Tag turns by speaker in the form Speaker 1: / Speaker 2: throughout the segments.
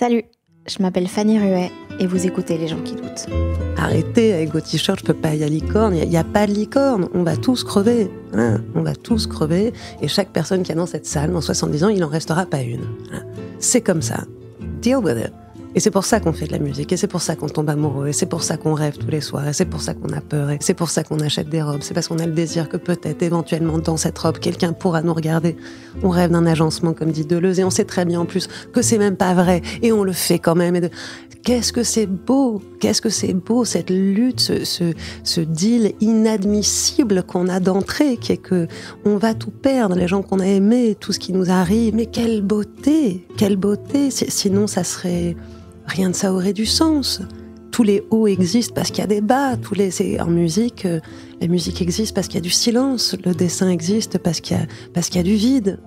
Speaker 1: Salut, je m'appelle Fanny Ruet et vous écoutez Les gens qui doutent.
Speaker 2: Arrêtez avec vos t-shirts, je peux pas, y a licorne, il n'y a, pas de licorne, on va tous crever, hein. on va tous crever, et chaque personne qui est dans cette salle, dans 70 ans, il n'en restera pas une. Hein. C'est comme ça. Deal with it. Et c'est pour ça qu'on fait de la musique, et c'est pour ça qu'on tombe amoureux, et c'est pour ça qu'on rêve tous les soirs, et c'est pour ça qu'on a peur, et c'est pour ça qu'on achète des robes, c'est parce qu'on a le désir que peut-être éventuellement dans cette robe, quelqu'un pourra nous regarder. On rêve d'un agencement, comme dit Deleuze, et on sait très bien en plus que c'est même pas vrai, et on le fait quand même. Et Qu'est-ce que c'est beau, qu'est-ce que c'est beau, cette lutte, ce, ce, ce deal inadmissible qu'on a d'entrée, qui est que on va tout perdre, les gens qu'on a aimés, tout ce qui nous arrive, mais quelle beauté, quelle beauté, sinon ça serait rien de ça aurait du sens. Tous les hauts existent parce qu'il y a des bas. Tous les en musique, euh, la musique existe parce qu'il y a du silence. Le dessin existe parce qu'il y a
Speaker 1: parce qu'il y a du vide.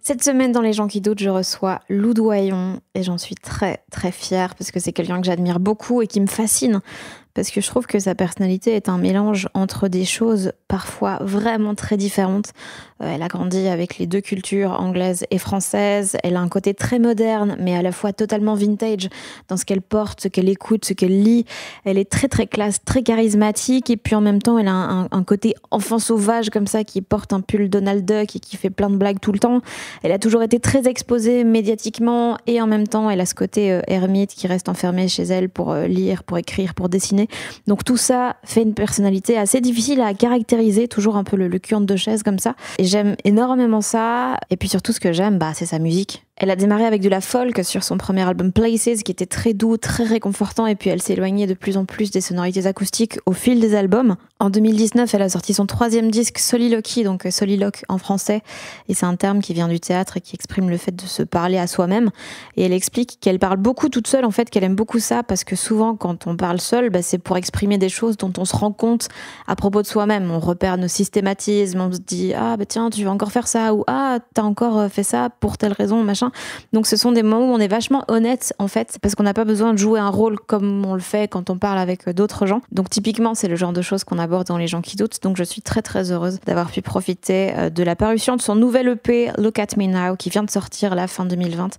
Speaker 1: Cette semaine, dans Les gens qui doutent, je reçois Lou et j'en suis très très fière parce que c'est quelqu'un que j'admire beaucoup et qui me fascine parce que je trouve que sa personnalité est un mélange entre des choses parfois vraiment très différentes. Euh, elle a grandi avec les deux cultures, anglaise et française. Elle a un côté très moderne, mais à la fois totalement vintage dans ce qu'elle porte, ce qu'elle écoute, ce qu'elle lit. Elle est très très classe, très charismatique, et puis en même temps, elle a un, côté enfant sauvage comme ça qui porte un pull Donald Duck et qui fait plein de blagues tout le temps. Elle a toujours été très exposée médiatiquement, et en même temps, elle a ce côté euh, ermite qui reste enfermée chez elle pour euh, lire, pour écrire, pour dessiner. Donc tout ça fait une personnalité assez difficile à caractériser, toujours un peu le, le de chaise comme ça. Et j'aime énormément ça. Et puis surtout, ce que j'aime, bah, c'est sa musique. Elle a démarré avec de la folk sur son premier album Places, qui était très doux, très réconfortant, et puis elle s'est éloignée de plus en plus des sonorités acoustiques au fil des albums. En 2019, elle a sorti son troisième disque Soliloquy, donc soliloque en français, et c'est un terme qui vient du théâtre et qui exprime le fait de se parler à soi-même. Et elle explique qu'elle parle beaucoup toute seule, en fait, qu'elle aime beaucoup ça, parce que souvent, quand on parle seul, bah, c'est pour exprimer des choses dont on se rend compte à propos de soi-même. On repère nos systématismes, on se dit ah bah tiens, tu vas encore faire ça, ou ah t'as encore euh, fait ça pour telle raison, machin. Donc ce sont des moments où on est vachement honnête en fait, parce qu'on n'a pas besoin de jouer un rôle comme on le fait quand on parle avec euh, d'autres gens. Donc typiquement, c'est le genre de choses qu'on aborde dans Les gens qui doutent. Donc je suis très très heureuse d'avoir pu profiter euh, de la parution de son nouvel EP Look at Me Now qui vient de sortir la fin 2020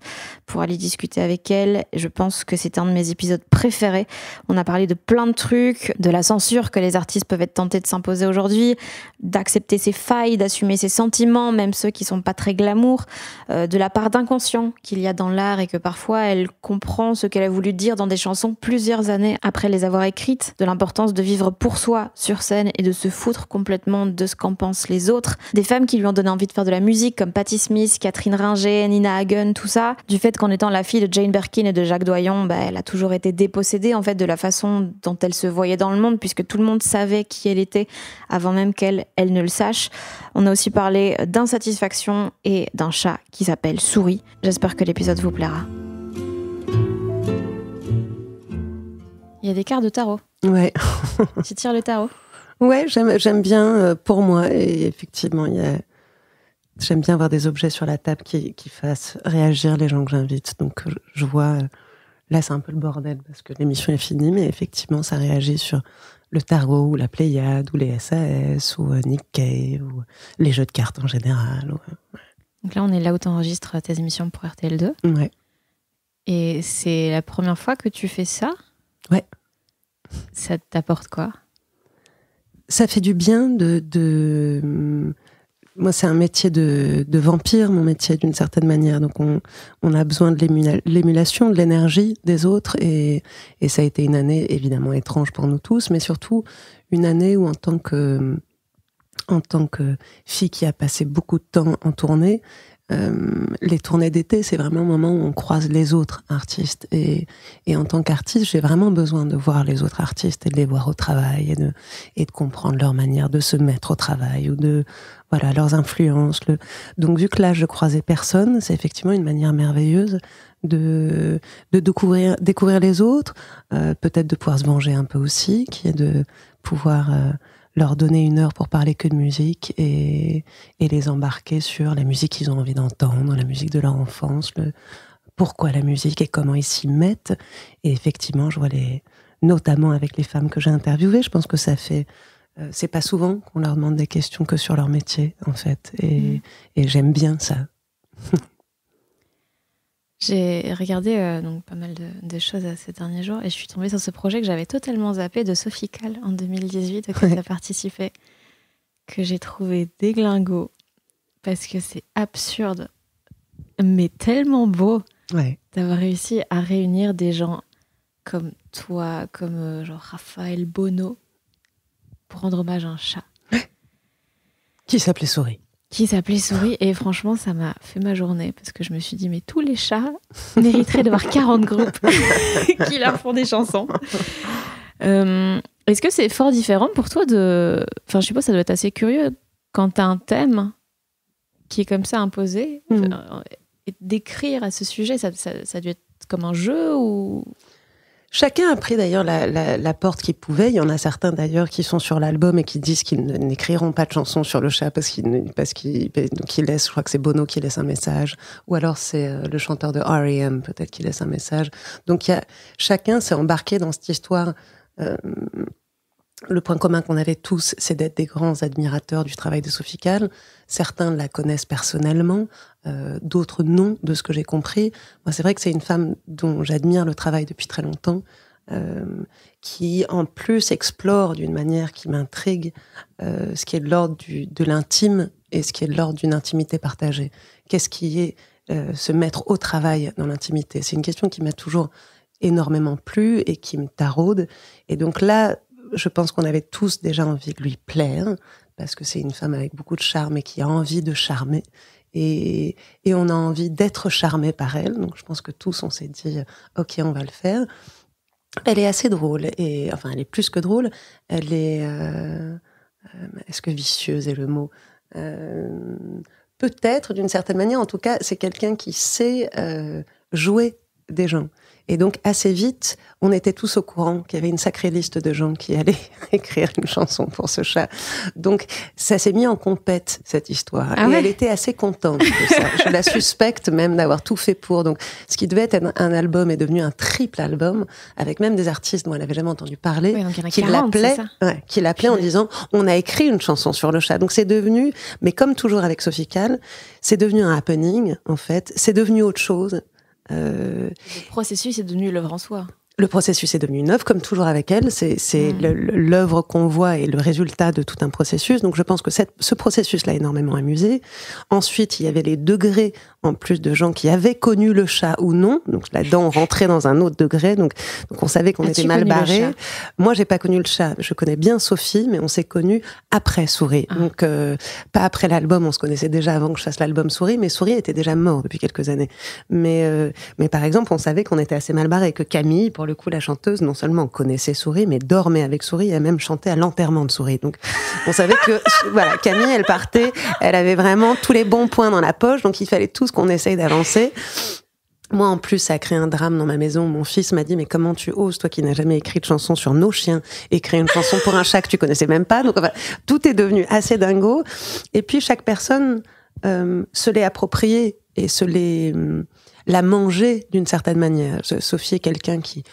Speaker 1: pour aller discuter avec elle. Je pense que c'est un de mes épisodes préférés. On a parlé de plein de trucs, de la censure que les artistes peuvent être tentés de s'imposer aujourd'hui, d'accepter ses failles, d'assumer ses sentiments, même ceux qui sont pas très glamour, euh, de la part d'un qu'il y a dans l'art et que parfois elle comprend ce qu'elle a voulu dire dans des chansons plusieurs années après les avoir écrites, de l'importance de vivre pour soi sur scène et de se foutre complètement de ce qu'en pensent les autres, des femmes qui lui ont donné envie de faire de la musique comme Patti Smith, Catherine Ringer, Nina Hagen, tout ça, du fait qu'en étant la fille de Jane Birkin et de Jacques Doyon, bah, elle a toujours été dépossédée en fait de la façon dont elle se voyait dans le monde puisque tout le monde savait qui elle était avant même qu'elle elle ne le sache. On a aussi parlé d'insatisfaction et d'un chat qui s'appelle Souris. J'espère que l'épisode vous plaira. Il y a des cartes de tarot. Ouais. tu tires le tarot
Speaker 2: Ouais, j'aime bien euh, pour moi. Et effectivement, il a... j'aime bien avoir des objets sur la table qui, qui fassent réagir les gens que j'invite. Donc euh, je vois, euh, là c'est un peu le bordel parce que l'émission est finie, mais effectivement ça réagit sur le tarot ou la Pléiade ou les SAS ou Nick Cave ou les jeux de cartes en général. Ouais.
Speaker 1: Donc là, on est là où tu enregistres tes émissions pour RTL2. Ouais. Et c'est la première fois que tu fais ça Ouais. Ça t'apporte quoi
Speaker 2: Ça fait du bien de. de... Moi, c'est un métier de, de, vampire, mon métier d'une certaine manière. Donc, on, on a besoin de l'émulation, de l'énergie des autres. Et, et, ça a été une année évidemment étrange pour nous tous, mais surtout une année où, en tant que en tant que fille qui a passé beaucoup de temps en tournée, euh, les tournées d'été, c'est vraiment un moment où on croise les autres artistes. Et, et en tant qu'artiste, j'ai vraiment besoin de voir les autres artistes et de les voir au travail et de, et de comprendre leur manière de se mettre au travail ou de, voilà, leurs influences. Donc, vu que là, je croisais personne, c'est effectivement une manière merveilleuse de, de découvrir, découvrir les autres, euh, peut-être de pouvoir se venger un peu aussi, qui est de pouvoir euh, leur donner une heure pour parler que de musique et, et les embarquer sur la musique qu'ils ont envie d'entendre, la musique de leur enfance, le pourquoi la musique et comment ils s'y mettent. Et effectivement, je vois les, notamment avec les femmes que j'ai interviewées, je pense que ça fait, euh, c'est pas souvent qu'on leur demande des questions que sur leur métier en fait. Et, mmh. et j'aime bien ça.
Speaker 1: J'ai regardé euh, donc pas mal de, choses euh, ces derniers jours et je suis tombée sur ce projet que j'avais totalement zappé de Sophie Cal en 2018 auquel ouais. tu as participé, que j'ai trouvé déglingo parce que c'est absurde, mais tellement beau d'avoir réussi à réunir des gens comme toi, comme euh, genre Raphaël Bono, pour rendre hommage à un chat.
Speaker 2: Qui s'appelait Souris
Speaker 1: qui s'appelait Souris. Et franchement, ça m'a fait ma journée parce que je me suis dit, mais tous les chats mériteraient d'avoir 40 groupes qui leur font des chansons. Euh, est-ce que c'est fort différent pour toi de. Enfin, je sais pas ça doit être assez curieux quand tu as un thème qui est comme ça imposé, hmm. euh, et d'écrire à ce sujet, ça, ça, ça être comme un jeu ou
Speaker 2: Chacun a pris d'ailleurs la, la, la, porte qu'il pouvait. Il y en a certains d'ailleurs qui sont sur l'album et qui disent qu'ils n'écriront pas de chanson sur le chat parce qu'ils parce qu laissent, je crois que c'est Bono qui laisse un message, ou alors c'est euh, le chanteur de R.E.M. peut-être qui laisse un message. Donc il y a, chacun s'est embarqué dans cette histoire. Euh, le point commun qu'on avait tous, c'est d'être des grands admirateurs du travail de Sophie Certains la connaissent personnellement, euh, d'autres non, de ce que j'ai compris. Moi, c'est vrai que c'est une femme dont j'admire le travail depuis très longtemps, euh, qui en plus explore d'une manière qui m'intrigue euh, ce qui est de l'ordre de l'intime et ce qui est de l'ordre d'une intimité partagée. Qu'est-ce qui est se mettre au travail dans l'intimité C'est une question qui m'a toujours énormément plu et qui me taraude. Et donc là, je pense qu'on avait tous déjà envie de lui plaire, parce que c'est une femme avec beaucoup de charme et qui a envie de charmer. Et, on a envie d'être charmé par elle. Donc je pense que tous, on s'est dit, euh, OK, on va le faire. Elle est assez drôle, et enfin, elle est plus que drôle. Elle est. Euh, euh, est-ce que vicieuse est le mot Peut-être, d'une certaine manière. En tout cas, c'est quelqu'un qui sait jouer des gens. Et donc, assez vite, on était tous au courant qu'il y avait une sacrée liste de gens qui allaient écrire une chanson pour ce chat. Donc, ça s'est mis en compète, cette histoire. Ah elle était assez contente de ça. Je la suspecte même d'avoir tout fait pour. Donc, ce qui devait être un, album est devenu un triple album, avec même des artistes dont elle n'avait jamais entendu parler, qui l'appelaient qui l'appelait en euh, disant On a écrit une chanson sur le chat. Donc, c'est devenu, mais comme toujours avec Sophie Cal, c'est devenu un happening, en fait. C'est devenu autre chose. Euh, le
Speaker 1: processus est devenu l'œuvre en soi
Speaker 2: le processus est devenu une comme toujours avec elle. C'est mmh. l'œuvre qu'on voit et le résultat de tout un processus. Donc je pense que ce processus l'a énormément amusé. Ensuite, il y avait les degrés en plus de gens qui avaient connu le chat ou non. Donc là-dedans, on rentrait dans un autre degré. Donc, on savait qu'on était mal barré. Moi, j'ai pas connu le chat. Je connais bien Sophie, mais on s'est connus après Souris. Ah. Donc euh, pas après l'album. On se connaissait déjà avant que je fasse l'album Souris, mais Souris était déjà mort depuis quelques années. Mais, euh, mais par exemple, on savait qu'on était assez mal barré, que Camille, pour le coup, la chanteuse, non seulement connaissait Souris, mais dormait avec Souris et même chantait à l'enterrement de Souris. Donc, on savait que, voilà, Camille, elle partait, elle avait vraiment tous les bons points dans la poche, donc il fallait tout ce qu'on essaye d'avancer. Moi, en plus, ça a créé un drame dans ma maison. Mon fils m'a dit, mais comment tu oses, toi qui n'as jamais écrit de chanson sur nos chiens, écrire une chanson pour un chat que tu connaissais même pas. Donc, enfin, tout est devenu assez dingo. Et puis, chaque personne euh, se l'est approprié et se l'est hum, la manger d'une certaine manière. Sophie est quelqu'un qui,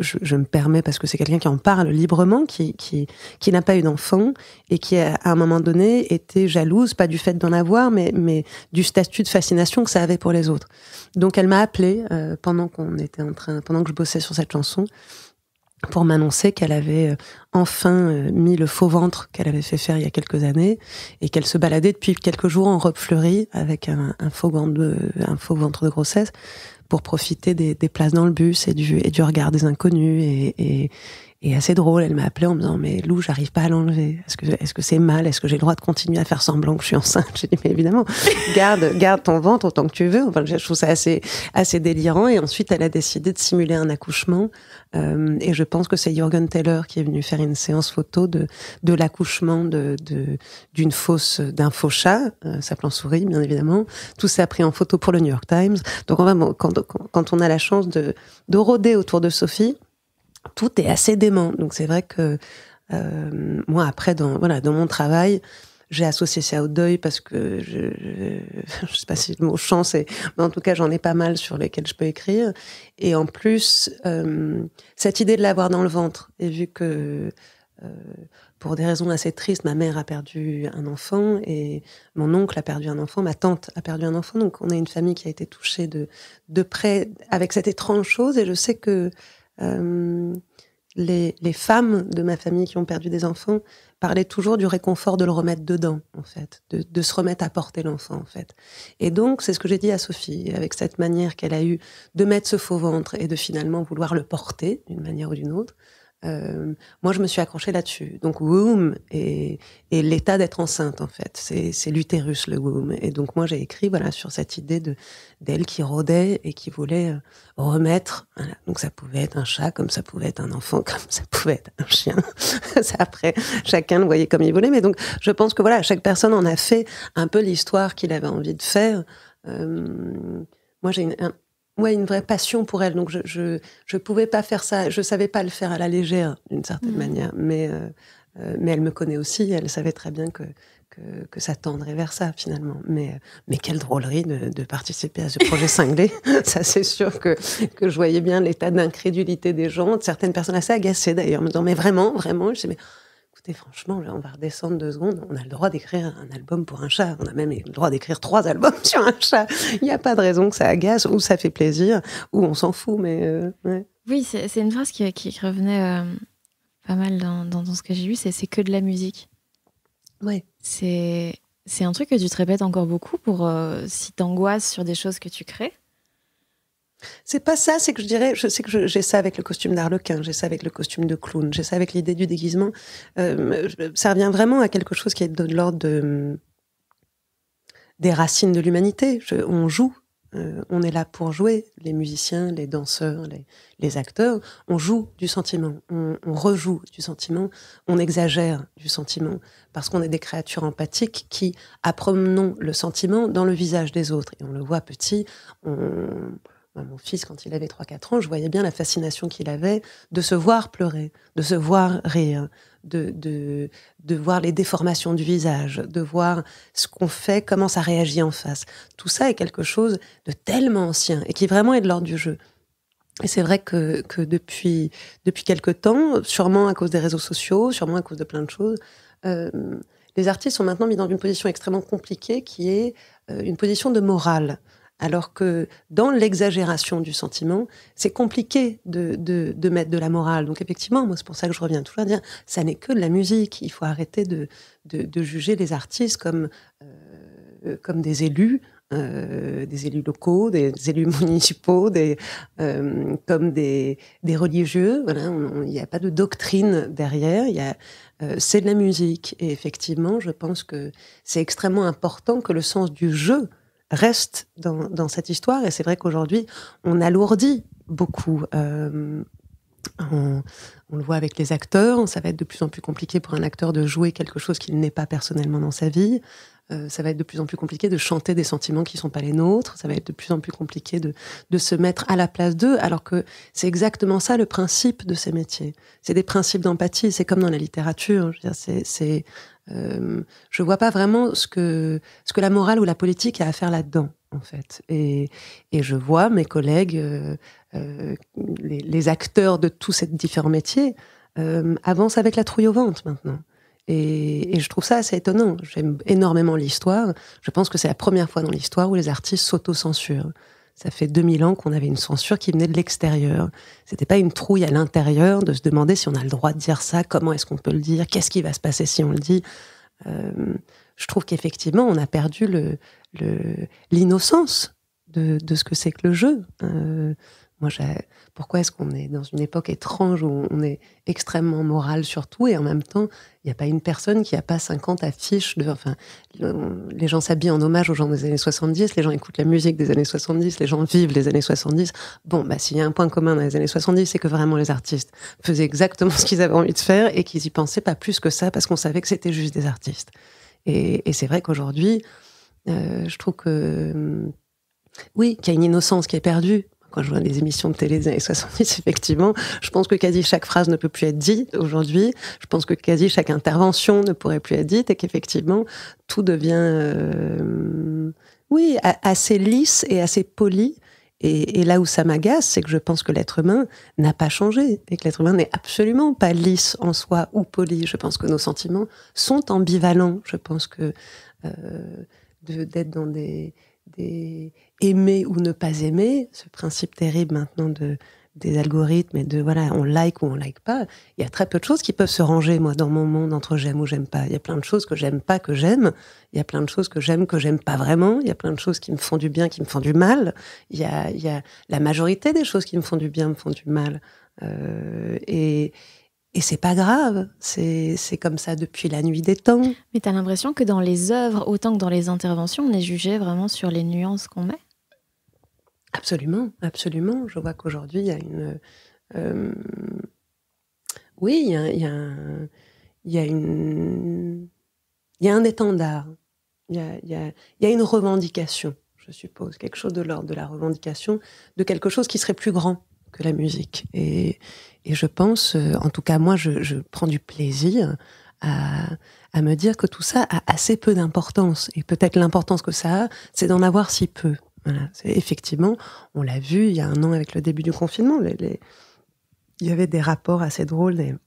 Speaker 2: je, me permets parce que c'est quelqu'un qui en parle librement, qui, n'a pas eu d'enfant et qui, à un moment donné, était jalouse, pas du fait d'en avoir, mais, du statut de fascination que ça avait pour les autres. Donc elle m'a appelé euh, pendant qu'on était en train, pendant que je bossais sur cette chanson, pour m'annoncer qu'elle avait euh, enfin euh, mis le faux ventre qu'elle avait fait faire il y a quelques années et qu'elle se baladait depuis quelques jours en robe fleurie avec un, faux, ventre de grossesse pour profiter des, places dans le bus et du, regard des inconnus et, et assez drôle, elle m'a appelé en me disant Mais Lou, j'arrive pas à l'enlever. Est-ce que est-ce que c'est mal Est-ce que j'ai le droit de continuer à faire semblant que je suis enceinte J'ai dit Mais évidemment, garde garde ton ventre autant que tu veux. Enfin, je trouve ça assez assez délirant. Et ensuite, elle a décidé de simuler un accouchement. Euh, et je pense que c'est Jürgen Taylor qui est venu faire une séance photo de de l'accouchement de d'une fausse d'un faux chat, euh, s'appelant souris, bien évidemment. Tout ça pris en photo pour le New York Times. Donc, on va quand quand on a la chance de de rôder autour de Sophie tout est assez dément. Donc c'est vrai que euh, moi après dans voilà dans mon travail j'ai associé ça au deuil parce que je, je, sais pas si le mot chance est, mais en tout cas j'en ai pas mal sur lesquels je peux écrire. Et en plus euh, cette idée de l'avoir dans le ventre et vu que euh, pour des raisons assez tristes, ma mère a perdu un enfant et mon oncle a perdu un enfant, ma tante a perdu un enfant. Donc on a une famille qui a été touchée de, de près avec cette étrange chose et je sais que euh, les, femmes de ma famille qui ont perdu des enfants parlaient toujours du réconfort de le remettre dedans, en fait, de, de se remettre à porter l'enfant, en fait. Et donc, c'est ce que j'ai dit à Sophie, avec cette manière qu'elle a eue de mettre ce faux ventre et de finalement vouloir le porter d'une manière ou d'une autre. Euh, moi, je me suis accrochée là-dessus. Donc, womb et, l'état d'être enceinte, en fait. C'est l'utérus, le womb. Et donc, moi, j'ai écrit voilà, sur cette idée de d'elle qui rôdait et qui voulait euh, remettre. Donc, ça pouvait être un chat, comme ça pouvait être un enfant, comme ça pouvait être un chien. après, chacun le voyait comme il voulait. Mais donc, je pense que voilà, chaque personne en a fait un peu l'histoire qu'il avait envie de faire. Euh, moi, j'ai un, ouais, une vraie passion pour elle. Donc je, je, je pouvais pas faire ça, je savais pas le faire à la légère d'une certaine mm. manière, mais euh, euh, mais elle me connaît aussi, elle savait très bien que que, que ça tendrait vers ça finalement. Mais euh, mais quelle drôlerie de, de participer à ce projet cinglé. ça c'est sûr que que je voyais bien l'état d'incrédulité des gens, de certaines personnes assez agacées d'ailleurs, me disant mais vraiment vraiment, je sais mais franchement, on va redescendre deux secondes. On a le droit d'écrire un album pour un chat. On a même le droit d'écrire trois albums sur un chat. Il n'y a pas de raison que ça agace ou ça fait plaisir ou on s'en fout. Mais euh,
Speaker 1: Oui, c'est une phrase qui, qui revenait euh, pas mal dans, ce que j'ai lu c'est que de la musique. Ouais. C'est c'est un truc que tu te répètes encore beaucoup pour euh, si t'angoisses sur des choses que tu crées. C'est pas
Speaker 2: ça, c'est que je dirais, je sais que j'ai ça avec le costume d'Arlequin, j'ai ça avec le costume de clown, j'ai ça avec l'idée du déguisement. Euh, ça revient vraiment à quelque chose qui est de l'ordre de, des racines de l'humanité. On joue, euh, on est là pour jouer, les musiciens, les danseurs, les, acteurs, on joue du sentiment, on, rejoue du sentiment, on exagère du sentiment, parce qu'on est des créatures empathiques qui apprenons le sentiment dans le visage des autres. Et on le voit petit, on mon fils, quand il avait 3-4 ans, je voyais bien la fascination qu'il avait de se voir pleurer, de se voir rire, de, voir les déformations du visage, de voir ce qu'on fait, comment ça réagit en face. Tout ça est quelque chose de tellement ancien et qui vraiment est de l'ordre du jeu. Et c'est vrai que, depuis, depuis quelque temps, sûrement à cause des réseaux sociaux, sûrement à cause de plein de choses, euh, les artistes sont maintenant mis dans une position extrêmement compliquée qui est euh, une position de morale. Alors que dans l'exagération du sentiment, c'est compliqué de, de, mettre de la morale. Donc effectivement, moi c'est pour ça que je reviens toujours à dire, ça n'est que de la musique. Il faut arrêter de, de, juger les artistes comme, euh, comme des élus. Euh, des élus locaux, des élus municipaux, des, euh, comme des, des religieux. Voilà, il n'y a pas de doctrine derrière. c'est de la musique. Et effectivement, je pense que c'est extrêmement important que le sens du jeu reste dans, dans cette histoire. Et c'est vrai qu'aujourd'hui, on alourdit beaucoup. Euh, on, on, le voit avec les acteurs, ça va être de plus en plus compliqué pour un acteur de jouer quelque chose qu'il n'est pas personnellement dans sa vie. Euh, ça va être de plus en plus compliqué de chanter des sentiments qui ne sont pas les nôtres. Ça va être de plus en plus compliqué de, de se mettre à la place d'eux, alors que c'est exactement ça le principe de ces métiers. C'est des principes d'empathie. C'est comme dans la littérature. Hein. C'est euh, je vois pas vraiment ce que, ce que la morale ou la politique a à faire là-dedans, en fait. Et, et, je vois mes collègues, euh, euh les, les, acteurs de tous ces différents métiers, euh, avancent avec la trouille au ventre maintenant. Et, et je trouve ça assez étonnant. J'aime énormément l'histoire. Je pense que c'est la première fois dans l'histoire où les artistes s'auto-censurent ça fait 2000 ans qu'on avait une censure qui venait de l'extérieur. C'était pas une trouille à l'intérieur de se demander si on a le droit de dire ça, comment est-ce qu'on peut le dire, qu'est-ce qui va se passer si on le dit. Euh, je trouve qu'effectivement, on a perdu l'innocence le, de, ce que c'est que le jeu. Euh, moi, pourquoi est-ce qu'on est dans une époque étrange où on est extrêmement moral sur tout et en même temps, il n'y a pas une personne qui n'a pas 50 affiches de. Enfin, les gens s'habillent en hommage aux gens des années 70, les gens écoutent la musique des années 70, les gens vivent les années 70. Bon, bah, s'il y a un point commun dans les années 70, c'est que vraiment les artistes faisaient exactement ce qu'ils avaient envie de faire et qu'ils y pensaient pas plus que ça parce qu'on savait que c'était juste des artistes. Et, c'est vrai qu'aujourd'hui, euh, je trouve que. Oui, qu'il y a une innocence qui est perdue quand je vois des émissions de télé des années 70, effectivement, je pense que quasi chaque phrase ne peut plus être dite aujourd'hui. Je pense que quasi chaque intervention ne pourrait plus être dite et qu'effectivement, tout devient, euh, oui, assez lisse et assez poli. Et, là où ça m'agace, c'est que je pense que l'être humain n'a pas changé et que l'être humain n'est absolument pas lisse en soi ou poli. Je pense que nos sentiments sont ambivalents. Je pense que euh, d'être dans des des aimer ou ne pas aimer, ce principe terrible maintenant de des algorithmes et de voilà, on like ou on like pas, il y a très peu de choses qui peuvent se ranger, moi, dans mon monde entre j'aime ou j'aime pas. Il y a plein de choses que j'aime pas, que j'aime. Il y a plein de choses que j'aime, que j'aime pas vraiment. Il y a plein de choses qui me font du bien, qui me font du mal. Il y a, il y a la majorité des choses qui me font du bien, me font du mal. Euh, et, et c'est pas grave, c'est comme ça depuis la nuit des temps.
Speaker 1: Mais tu as l'impression que dans les œuvres, autant que dans les interventions, on est jugé vraiment sur les nuances qu'on met
Speaker 2: Absolument, absolument. Je vois qu'aujourd'hui, il y a une. Euh, oui, il y a, un, y a une. Il y a un étendard. Il y a, il y a une revendication, je suppose. Quelque chose de l'ordre de la revendication de quelque chose qui serait plus grand la musique. Et, et je pense, euh, en tout cas moi, je, prends du plaisir à, à, me dire que tout ça a assez peu d'importance. Et peut-être l'importance que ça a, c'est d'en avoir si peu. Effectivement, on l'a vu il y a un an avec le début du confinement, les, il y avait des rapports assez drôles,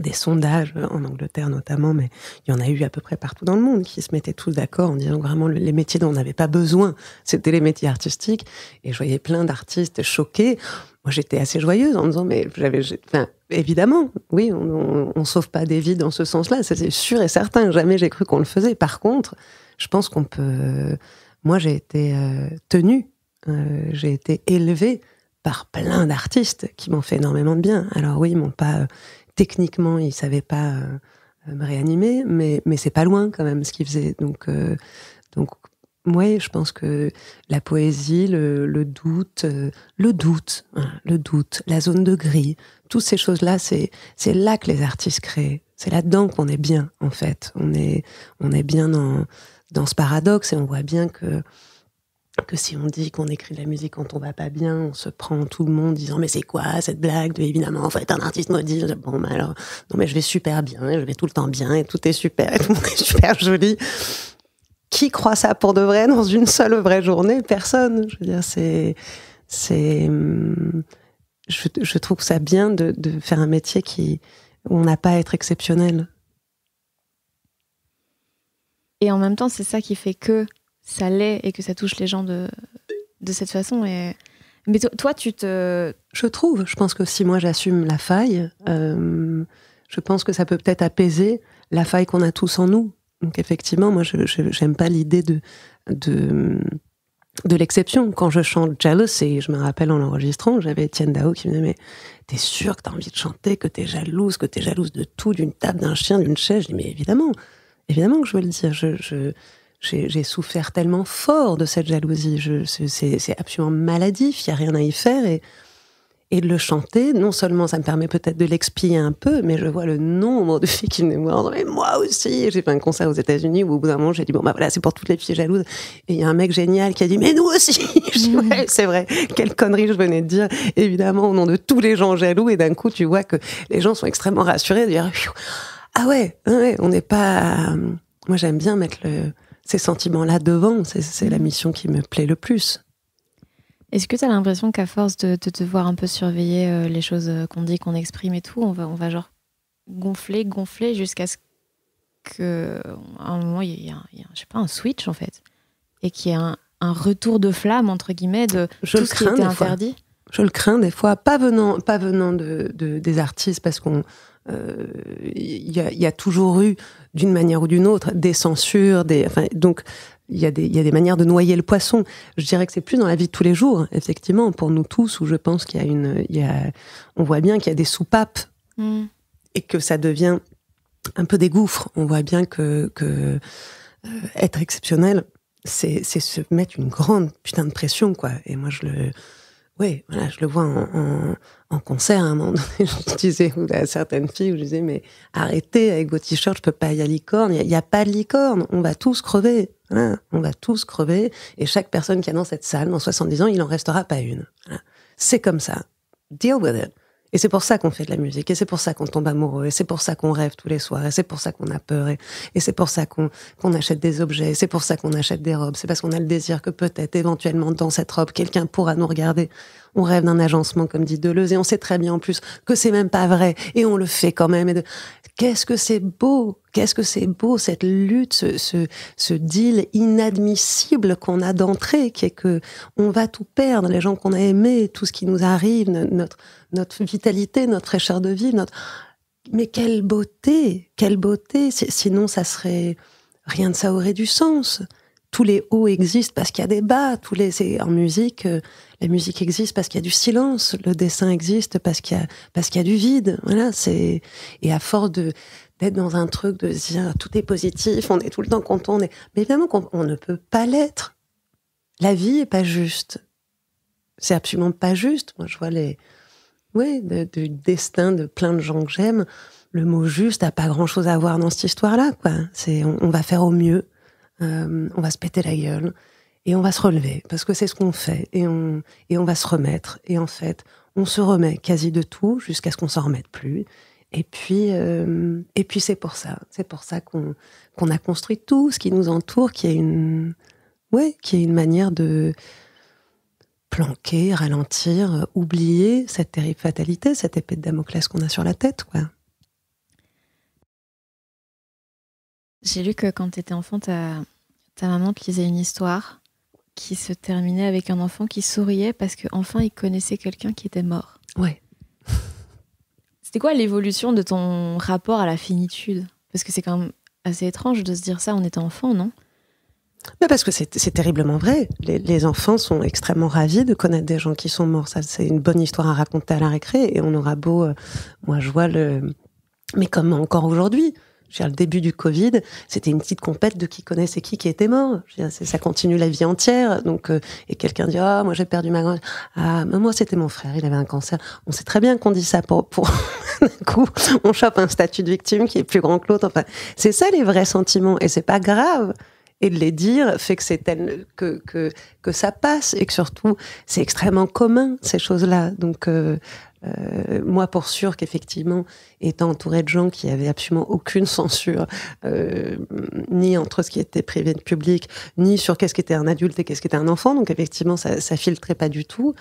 Speaker 2: des sondages, en Angleterre notamment, mais il y en a eu à peu près partout dans le monde, qui se mettaient tous d'accord en disant vraiment les métiers dont on n'avait pas besoin, c'était les métiers artistiques. Et je voyais plein d'artistes choqués moi j'étais assez joyeuse en me disant mais j'avais enfin évidemment oui on, ne sauve pas des vies dans ce sens-là c'est sûr et certain jamais j'ai cru qu'on le faisait par contre je pense qu'on peut moi j'ai été euh, tenue euh, j'ai été élevée par plein d'artistes qui m'ont fait énormément de bien alors oui ils pas euh, techniquement ils savaient pas euh, me réanimer mais mais c'est pas loin quand même ce qu'ils faisaient donc donc oui, je pense que la poésie, le, doute, le doute, euh, hein, le doute, la zone de gris, toutes ces choses-là, c'est là que les artistes créent. C'est là-dedans qu'on est bien, en fait. On est, on est bien dans, ce paradoxe et on voit bien que que si on dit qu'on écrit de la musique quand on va pas bien, on se prend tout le monde disant mais c'est quoi cette blague de évidemment en fait un artiste maudit bon mais alors non mais je vais super bien je vais tout le temps bien et tout est super et tout est super joli qui croit ça pour de vrai dans une seule vraie journée Personne. Je veux dire, c'est, c'est, hum, je, trouve ça bien de, faire un métier qui où on n'a pas à être
Speaker 1: exceptionnel. Et en même temps, c'est ça qui fait que ça l'est et que ça touche les gens de, de cette façon. Et... Mais toi, tu te... Je trouve, je
Speaker 2: pense que si moi j'assume la faille, hum, je pense que ça peut peut-être apaiser la faille qu'on a tous en nous. Donc effectivement, moi, je n'aime pas l'idée de, de, l'exception. Quand je chante jalousie, je me rappelle en l'enregistrant, j'avais Etienne Dao qui me disait, mais t'es sûr que t'as envie de chanter, que t'es jalouse, que t'es jalouse de tout, d'une table, d'un chien, d'une chaise Je dis, mais évidemment, évidemment que je veux le dire. Je, j'ai souffert tellement fort de cette jalousie. C'est absolument maladif, il n'y a rien à y faire. Et et de le chanter, non seulement ça me permet peut-être de l'expier un peu, mais je vois le nombre de filles qui me demandent « mais moi aussi, j'ai fait un concert aux États-Unis où au bout d'un moment j'ai dit, bon bah voilà, c'est pour toutes les filles jalouses. Et il y a un mec génial qui a dit, mais nous aussi mm. C'est vrai, quelle connerie je venais de dire, évidemment, au nom de tous les gens jaloux. Et d'un coup, tu vois que les gens sont extrêmement rassurés de dire, ah, ah ouais, on n'est pas. Euh, moi j'aime bien mettre le... ces sentiments-là devant, c'est la mission qui me plaît le plus.
Speaker 1: Est-ce que tu as l'impression qu'à force de, te voir un peu surveiller euh, les choses euh, qu'on dit, qu'on exprime et tout, on va, on va genre gonfler, gonfler jusqu'à ce qu'à un moment il y ait, je sais pas, un switch en fait, et qu'il y ait un, retour de flamme entre guillemets de tout ce qui était interdit. Je
Speaker 2: le crains des fois, pas venant, pas venant de, des artistes, parce qu'on euh, il y, a, y, a toujours eu, d'une manière ou d'une autre, des censures, des, enfin, donc il y, a des, manières de noyer le poisson. Je dirais que c'est plus dans la vie de tous les jours, effectivement, pour nous tous, où je pense qu'il y a une. Il y a, on voit bien qu'il y a des soupapes mm. et que ça devient un peu des gouffres. On voit bien que, euh, être exceptionnel, c'est se mettre une grande putain de pression, quoi. Et moi, je le oui, voilà, je le vois en, en, en, concert hein, à un moment donné, je disais à certaines filles, je disais, mais arrêtez avec vos t-shirts, je peux pas, il y a licorne, il n'y a, pas de licorne, on va tous crever, on va tous crever, et chaque personne qui a dans cette salle, dans 70 ans, il en restera pas une. Voilà. C'est comme ça. Deal with it. Et c'est pour ça qu'on fait de la musique, et c'est pour ça qu'on tombe amoureux, et c'est pour ça qu'on rêve tous les soirs, et c'est pour ça qu'on a peur, et, c'est pour ça qu'on achète des objets, et c'est pour ça qu'on achète des robes. C'est parce qu'on a le désir que peut-être, éventuellement, dans cette robe, quelqu'un pourra nous regarder on rêve d'un agencement, comme dit Deleuze, et on sait très bien en plus que c'est même pas vrai, et on le fait quand même. Et Qu'est-ce que c'est beau Qu'est-ce que c'est beau cette lutte, ce, deal inadmissible qu'on a d'entrée, qui est que on va tout perdre, les gens qu'on a aimés, tout ce qui nous arrive, notre, vitalité, notre fraîcheur de vie, notre... Mais quelle beauté, quelle beauté Sinon, ça serait rien de ça aurait du sens. Tous les hauts existent parce qu'il y a des bas. Tous les en musique, euh, la musique existe parce qu'il y a du silence, le dessin existe parce qu'il y a parce qu'il y a du vide. Voilà, c'est et à force d'être dans un truc de se dire tout est positif, on est tout le temps content, on est... mais évidemment qu'on on ne peut pas l'être. La vie est pas juste. C'est absolument pas juste. Moi, je vois les ouais du destin de plein de gens que j'aime. Le mot juste n'a pas grand chose à voir dans cette histoire-là, quoi. C'est on, va faire au mieux. Euh, on va se péter la gueule, et on va se relever parce que c'est ce qu'on fait et on et on va se remettre et en fait on se remet quasi de tout jusqu'à ce qu'on s'en remette plus et puis euh, et puis c'est pour ça c'est pour ça qu'on qu'on a construit tout ce qui nous entoure qui est une ouais qui est une manière de planquer ralentir oublier cette terrible fatalité cette épée de Damoclès qu'on a sur la tête quoi
Speaker 1: j'ai lu que quand tu étais enfant, ta, ta maman te lisait une histoire qui se terminait avec un enfant qui souriait parce qu'enfin il connaissait quelqu'un qui était mort.
Speaker 2: Ouais.
Speaker 1: C'était quoi l'évolution de ton rapport à la finitude Parce que c'est quand même assez étrange de se dire ça en étant enfant, non mais parce que c'est
Speaker 2: terriblement vrai. Les, enfants sont extrêmement ravis de connaître des gens qui sont morts. Ça, c'est une bonne histoire à raconter à la récré. Et on aura beau, euh, moi, je vois le. Mais comme encore aujourd'hui, le début du Covid, c'était une petite compète de qui connaissait qui qui était mort. Je veux dire, ça continue la vie entière. Donc, euh, et quelqu'un dit, ah, moi j'ai perdu ma grand Ah, moi c'était mon frère, il avait un cancer. On sait très bien qu'on dit ça pour, pour... d'un coup, on chope un statut de victime qui est plus grand que l'autre. Enfin, c'est ça les vrais sentiments et c'est pas grave et de les dire fait que c'est tel, que, que, que ça passe et que surtout c'est extrêmement commun ces choses-là. Donc euh, euh, moi, pour sûr qu'effectivement, étant entouré de gens qui avaient absolument aucune censure, euh, ni entre ce qui était privé et public, ni sur qu'est-ce qui était un adulte et qu'est-ce qui était un enfant, donc effectivement, ça, ça filtrait pas du tout.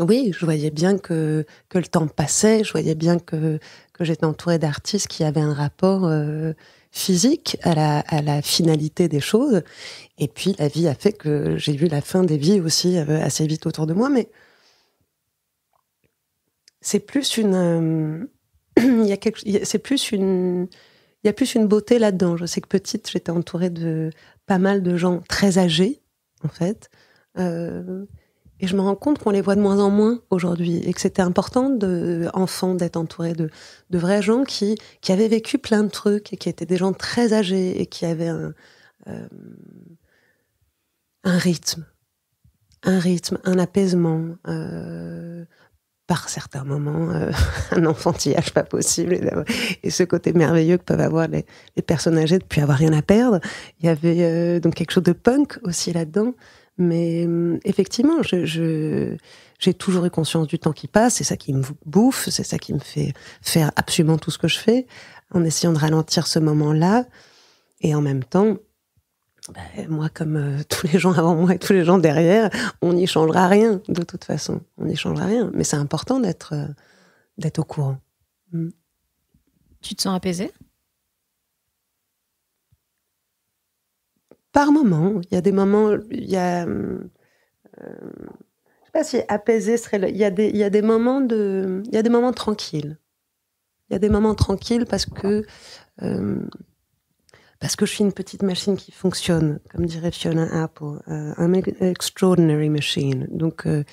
Speaker 2: Oui, je voyais bien que, que le temps passait, je voyais bien que, que j'étais entouré d'artistes qui avaient un rapport euh, physique à la, à la finalité des choses. Et puis, la vie a fait que j'ai vu la fin des vies aussi euh, assez vite autour de moi, mais c'est plus une. Euh, il y a quelque, c'est plus une. Il y a plus une beauté là-dedans. Je sais que petite, j'étais entourée de pas mal de gens très âgés, en fait. Euh, et je me rends compte qu'on les voit de moins en moins aujourd'hui et que c'était important, de, enfant, d'être entouré de, de vrais gens qui, qui avaient vécu plein de trucs et qui étaient des gens très âgés et qui avaient un, euh, un rythme, un rythme, un apaisement, euh, par certains moments euh, un enfantillage pas possible et, ce côté merveilleux que peuvent avoir les, personnes âgées de plus avoir rien à perdre. Il y avait euh, donc quelque chose de punk aussi là-dedans. Mais euh, effectivement, je, je j'ai toujours eu conscience du temps qui passe, c'est ça qui me bouffe, c'est ça qui me fait faire absolument tout ce que je fais, en essayant de ralentir ce moment-là. Et en même temps, bah, moi, comme euh, tous les gens avant moi et tous les gens derrière, on n'y changera rien de toute façon. On n'y changera rien. Mais c'est important d'être euh, d'être au courant. Mm.
Speaker 1: Tu te sens apaisée
Speaker 2: Par moments. Il y a des moments. Il y a. Euh, sais pas si apaisé serait. Le... Il, y a des, il y a des moments de. Il y a des moments tranquilles. Il y a des moments tranquilles parce que parce que je suis une petite machine qui fonctionne, comme dirait Fiona Apple, euh, extraordinary machine. Donc, euh,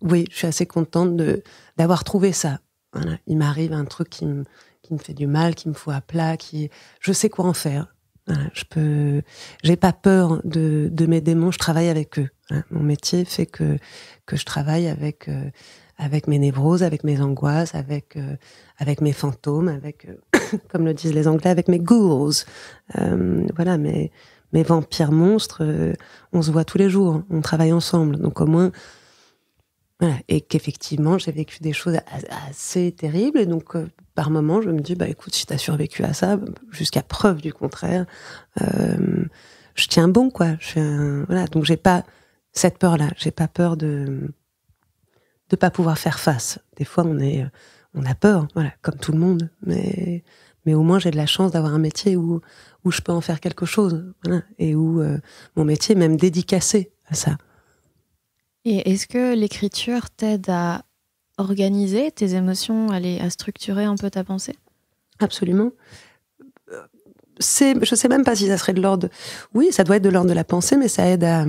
Speaker 2: oui, je suis assez contente de, d'avoir trouvé ça. Il m'arrive un truc qui me, qui me fait du mal, qui me fout à plat, qui, je sais quoi en faire. je peux, j'ai pas peur de, mes démons, je travaille avec eux. Hein, mon métier fait que, que je travaille avec, euh, avec mes névroses, avec mes angoisses, avec euh, avec mes fantômes, avec euh, comme le disent les Anglais, avec mes ghouls. Euh, voilà, mes mes vampires monstres. Euh, on se voit tous les jours, hein. on travaille ensemble, donc au moins. Voilà. Et qu'effectivement, j'ai vécu des choses assez terribles. Et donc, par moment, je me dis, bah écoute, si t'as survécu à ça, jusqu'à preuve du contraire, je tiens bon, quoi. Je suis un... voilà. Donc, j'ai pas cette peur-là. J'ai pas peur de de pas pouvoir faire face. Des fois, on est, on a peur, voilà, comme tout le monde. Mais, mais au moins, j'ai de la chance d'avoir un métier où, où je peux en faire quelque chose, et où euh, mon métier est même dédicacé à ça.
Speaker 1: Et est-ce que l'écriture t'aide à organiser tes émotions, à, les, à structurer un peu ta pensée Absolument.
Speaker 2: Euh, c'est, je sais même pas si ça serait de l'ordre. Oui, ça doit être de l'ordre de la pensée, mais ça aide à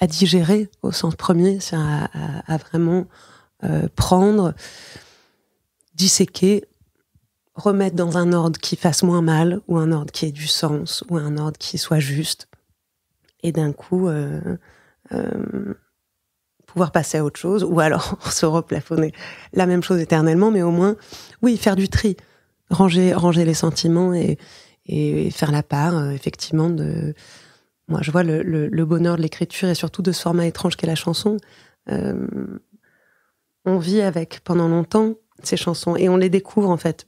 Speaker 2: à digérer au sens premier, à, à, à, vraiment euh, prendre, disséquer, remettre dans un ordre qui fasse moins mal, ou un ordre qui ait du sens, ou un ordre qui soit juste. Et d'un coup, euh, euh, pouvoir passer à autre chose, ou alors se replafonner. La même chose éternellement, mais au moins, oui, faire du tri, ranger, ranger les sentiments et faire la part, effectivement, de moi, je vois le, bonheur de l'écriture et surtout de ce format étrange qu'est la chanson. Euh, on vit avec pendant longtemps ces chansons et on les découvre en fait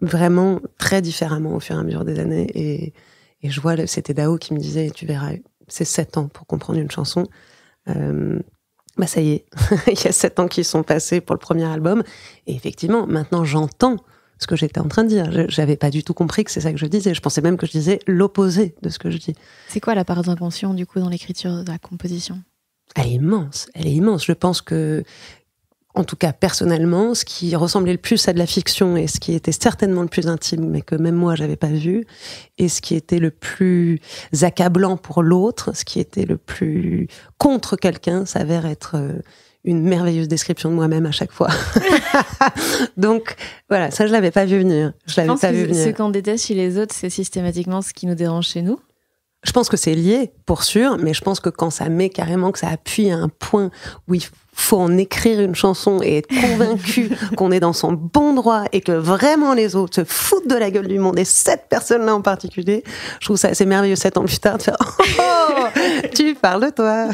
Speaker 2: vraiment très différemment au fur et à mesure des années. Et, je vois, c'était Dao qui me disait, tu verras, c'est sept ans pour comprendre une chanson. Euh, bah ça y est, il y a sept ans qui sont passés pour le premier album. Et effectivement, maintenant j'entends ce que j'étais en train de dire. J'avais pas du tout compris que c'est ça que je disais. Je pensais même que je disais l'opposé de ce que je dis.
Speaker 1: C'est quoi la part d'inconscient du coup dans l'écriture de la composition
Speaker 2: Elle est immense. Elle est immense. Je pense que en tout cas personnellement, ce qui ressemblait le plus à de la fiction et ce qui était certainement le plus intime, mais que même moi j'avais pas vu, et ce qui était le plus accablant pour l'autre, ce qui était le plus contre quelqu'un, s'avère être euh, une merveilleuse description de moi-même à chaque fois. Donc voilà, ça je l'avais pas vu venir. Je l'avais pas que vu venir. Ce qu'on
Speaker 1: déteste chez les autres, c'est systématiquement ce qui nous dérange chez nous. Je pense
Speaker 2: que c'est lié, pour sûr, mais je pense que quand ça met carrément, que ça appuie à un point où il faut faut en écrire une chanson et être convaincu qu'on est dans son bon droit et que vraiment les autres se foutent de la gueule du monde et cette personne-là en particulier. Je trouve ça assez merveilleux sept ans plus tard de faire oh, tu parles de toi.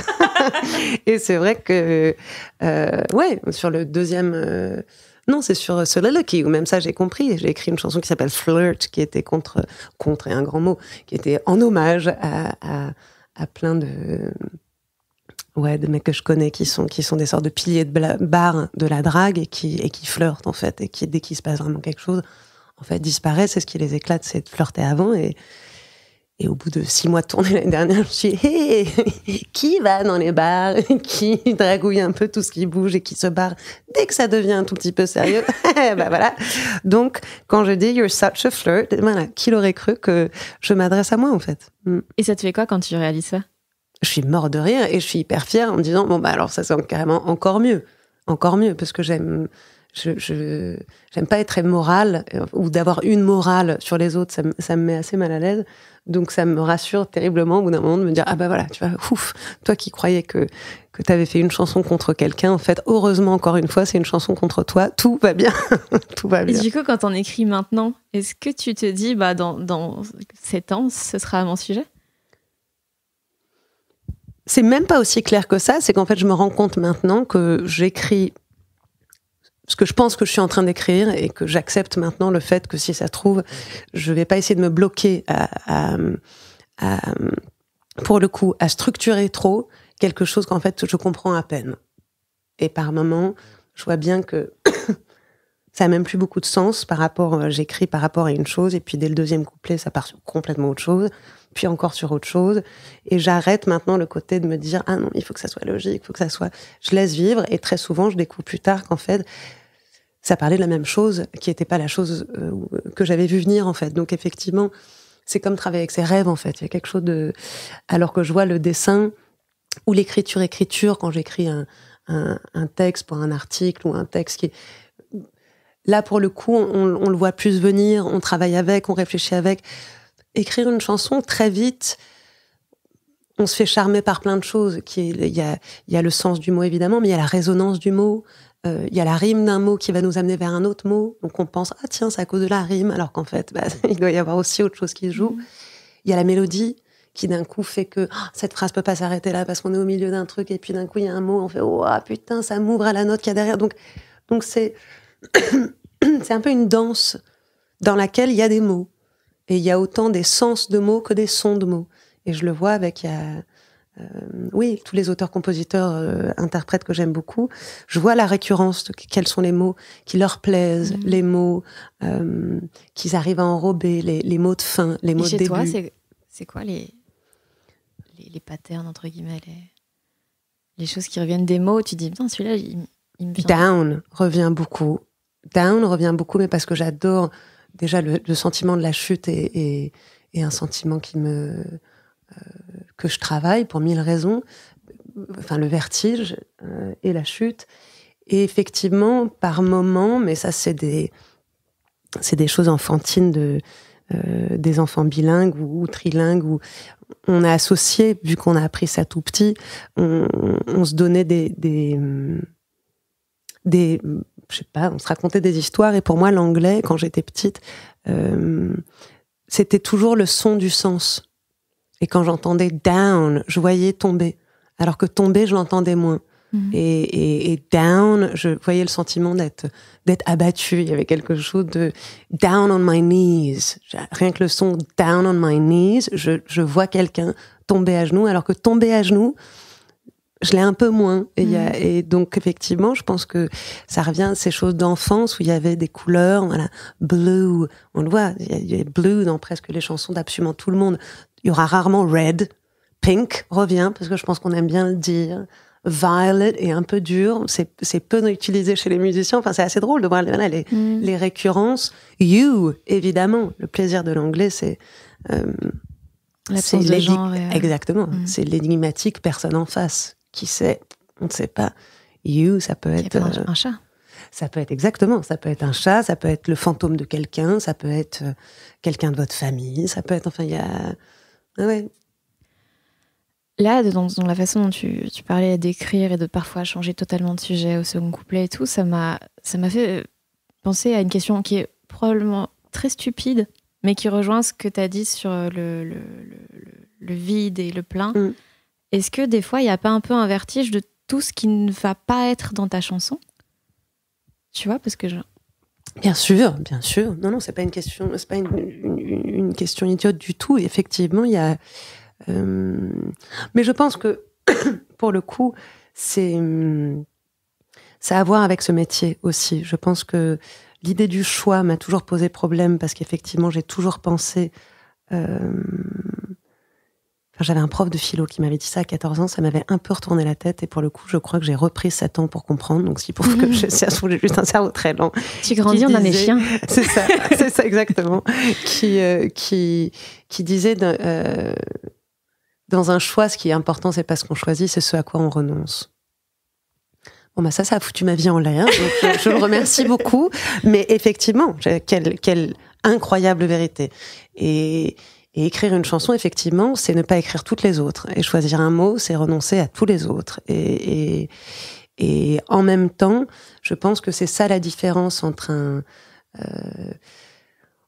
Speaker 2: et c'est vrai que euh, ouais sur le deuxième. Euh, non, c'est sur euh, Soliloquy, ou même ça j'ai compris. J'ai écrit une chanson qui s'appelle Flirt, qui était contre, contre et un grand mot, qui était en hommage à, à plein de, ouais, mecs que je connais qui sont, qui sont des sortes de piliers de barre de la drague et qui, et qui flirtent, en fait, et qui, dès qu'il se passe vraiment quelque chose, en fait, disparaissent. c'est ce qui les éclate, c'est de flirter avant. Et, et au bout de six mois de tournée l'année dernière, je me suis dit, hey, qui va dans les bars, qui dragouille un peu tout ce qui bouge et qui se barre dès que ça devient un tout petit peu sérieux Bah voilà. Donc, quand je dis You're such a flirt, qui l'aurait cru que je m'adresse à moi en fait mm. Et ça te fait quoi quand tu réalises ça je suis mort de rire et je suis hyper fière en me disant bon bah alors ça sent carrément encore mieux, encore mieux parce que j'aime je, je j'aime pas être morale euh, ou d'avoir une morale sur les autres, ça, me, ça me met assez mal à l'aise. Donc ça me rassure terriblement au bout d'un moment de me dire ah bah voilà, tu vois, ouf, toi qui croyais que que t'avais fait une chanson contre quelqu'un, en fait, heureusement encore une fois, c'est une chanson contre toi, tout va bien, tout va bien. Et du
Speaker 1: coup, quand on écrit maintenant, est-ce que tu te dis bah dans dans 7 ans, ce sera mon sujet
Speaker 2: c'est même pas aussi clair que ça, c'est qu'en fait, je me rends compte maintenant que j'écris ce que je pense que je suis en train d'écrire et que j'accepte maintenant le fait que si ça trouve, je vais pas essayer de me bloquer à, pour le coup, à structurer trop quelque chose qu'en fait je comprends à peine. Et par moments, je vois bien que ça a même plus beaucoup de sens par rapport, euh, j'écris par rapport à une chose et puis dès le deuxième couplet, ça part sur complètement autre chose puis encore sur autre chose. Et j'arrête maintenant le côté de me dire ah non, il faut que ça soit logique, il faut que ça soit. Je laisse vivre et très souvent je découvre plus tard qu'en fait ça parlait de la même chose qui n'était pas la chose euh, que j'avais vu venir en fait. Donc effectivement, c'est comme travailler avec ses rêves en fait. Il y a quelque chose de alors que je vois le dessin ou l'écriture écriture quand j'écris un, un, un texte pour un article ou un texte qui là pour le coup on, on le voit plus venir, on travaille avec, on réfléchit avec écrire une chanson très vite, on se fait charmer par plein de choses. Il y a, le sens du mot évidemment, mais il y a la résonance du mot. Euh, il y a la rime d'un mot qui va nous amener vers un autre mot. Donc on pense ah tiens c'est à cause de la rime, alors qu'en fait bah, il doit y avoir aussi autre chose qui joue. Mm. Il y a la mélodie qui d'un coup fait que ah, cette phrase peut pas s'arrêter là parce qu'on est au milieu d'un truc et puis d'un coup il y a un mot on fait oh ah, putain ça m'ouvre à la note qu'il y a derrière. Donc c'est un peu une danse dans laquelle il y a des mots et il y a autant des sens de mots que des sons de mots. Et je le vois avec, euh, oui, tous les auteurs-compositeurs, euh, interprètes que j'aime beaucoup. Je vois la récurrence de quels sont les mots qui leur plaisent, mm-hmm. les mots euh, qu'ils arrivent à enrober, les, mots de fin, les mots Et de toi,
Speaker 1: c'est quoi les, les, patterns, entre guillemets,
Speaker 2: les, choses qui reviennent des mots Tu dis, non, celui-là, il, me vient. Down revient beaucoup. Down revient beaucoup, mais parce que j'adore déjà le, le, sentiment de la chute est, un sentiment qui me euh, que je travaille pour mille raisons, enfin le vertige euh, et la chute. Et effectivement, par moments, mais ça c'est des c'est des choses enfantines de euh, des enfants bilingues ou, trilingues où on a associé, vu qu'on a appris ça tout petit, on, on, on se donnait des, des des je sais pas, on se racontait des histoires. Et pour moi, l'anglais, quand j'étais petite, euh, c'était toujours le son du sens. Et quand j'entendais down, je voyais tomber. Alors que tomber, je l'entendais moins. Mhm. Et, down, je voyais le sentiment d'être d'être abattu. Il y avait quelque chose de down on my knees. Rien que le son down on my knees, je, je vois quelqu'un tomber à genoux. Alors que tomber à genoux, je l'ai un peu moins. Mmh. Et, donc, effectivement, je pense que ça revient à ces choses d'enfance où il y avait des couleurs, voilà, blue, on le voit, il y, y, a blue dans presque les chansons d'absolument tout le monde. Il y aura rarement red, pink revient, parce que je pense qu'on aime bien le dire. Violet est un peu dur, c'est peu utilisé chez les musiciens. Enfin, c'est assez drôle de voir mmh. les, récurrences. You, évidemment, le plaisir de l'anglais, c'est euh,
Speaker 1: l'absence euh,
Speaker 2: Exactement, mmh. c'est l'énigmatique personne en face qui sait On ne sait pas. You, ça peut être. Euh, un, chat. Ça peut être exactement, ça peut être un chat, ça peut être le fantôme de quelqu'un, ça peut être euh, quelqu'un de votre famille, ça peut être. Enfin, il y a. Ah ouais.
Speaker 1: Là, dans, dans, la façon dont tu, tu parlais d'écrire et de parfois changer totalement de sujet au second couplet et tout, ça m'a fait euh, penser à une question qui est probablement très stupide, mais qui rejoint ce que tu as dit sur le, le, vide et le plein. Mm. Est-ce que des fois, il n'y a pas un peu un vertige de tout ce qui ne va pas être dans ta chanson Tu vois, parce que je...
Speaker 2: Bien sûr, bien sûr. Non, non, c'est pas une question, c'est pas une, question idiote du tout. effectivement, il y a. Euh, mais je pense que pour le coup, c'est hum, ça a à voir avec ce métier aussi. Je pense que l'idée du choix m'a toujours posé problème parce qu'effectivement, j'ai toujours pensé. Euh, j'avais un prof de philo qui m'avait dit ça à 14 ans, ça m'avait un peu retourné la tête et pour le coup, je crois que j'ai repris 7 ans pour comprendre. Donc, si pour que je sais, j'ai juste un cerveau très lent. Tu grandis, on a des chiens. C'est ça, c'est ça exactement. qui, euh, qui, qui disait euh, dans un choix, ce qui est important, c'est pas ce qu'on choisit, c'est ce à quoi on renonce. Bon, bah ça, ça a foutu ma vie en l'air. Euh, je le remercie beaucoup. Mais effectivement, quelle, quelle incroyable vérité. Et, et écrire une chanson, effectivement, c'est ne pas écrire toutes les autres. Et choisir un mot, c'est renoncer à tous les autres. Et, et, en même temps, je pense que c'est ça la différence entre un... Euh,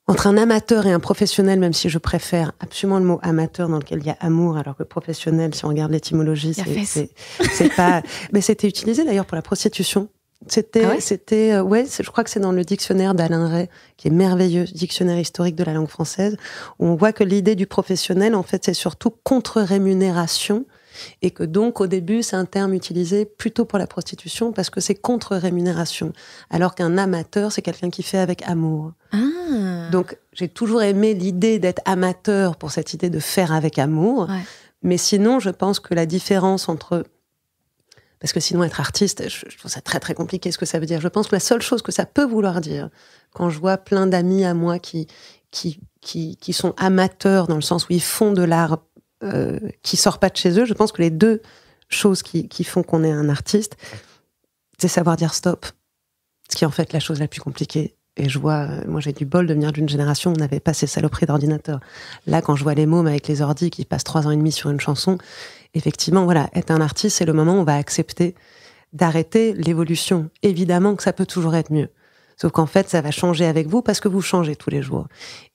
Speaker 2: entre un amateur et un professionnel, même si je préfère absolument le mot amateur dans lequel il y a amour, alors que professionnel, si on regarde l'étymologie, c'est pas. Mais c'était utilisé d'ailleurs pour la prostitution. C'était, ah ouais c'était, euh, je crois que c'est dans le dictionnaire d'Alain Ray, qui est merveilleux, dictionnaire historique de la langue française, où on voit que l'idée du professionnel, en fait, c'est surtout contre-rémunération, et que donc, au début, c'est un terme utilisé plutôt pour la prostitution parce que c'est contre-rémunération, alors qu'un amateur, c'est quelqu'un qui fait avec amour.
Speaker 1: Ah.
Speaker 2: Donc, j'ai toujours aimé l'idée d'être amateur pour cette idée de faire avec amour, mais sinon, je pense que la différence entre parce que sinon, être artiste, je, trouve ça très très compliqué ce que ça veut dire. Je pense que la seule chose que ça peut vouloir dire, quand je vois plein d'amis à moi qui, qui, qui, sont amateurs dans le sens où ils font de l'art euh, qui sort pas de chez eux, je pense que les deux choses qui, qui font qu'on est un artiste, c'est savoir dire stop. Ce qui est en fait la chose la plus compliquée. Et je vois, euh, moi j'ai du bol de venir d'une génération où on n'avait pas ces saloperies d'ordinateur. Là, quand je vois les mômes avec les ordis qui passent trois ans et demi sur une chanson effectivement, voilà, être un artiste, c'est le moment où on va accepter d'arrêter l'évolution. Évidemment que ça peut toujours être mieux. Sauf qu'en fait, ça va changer avec vous parce que vous changez tous les jours.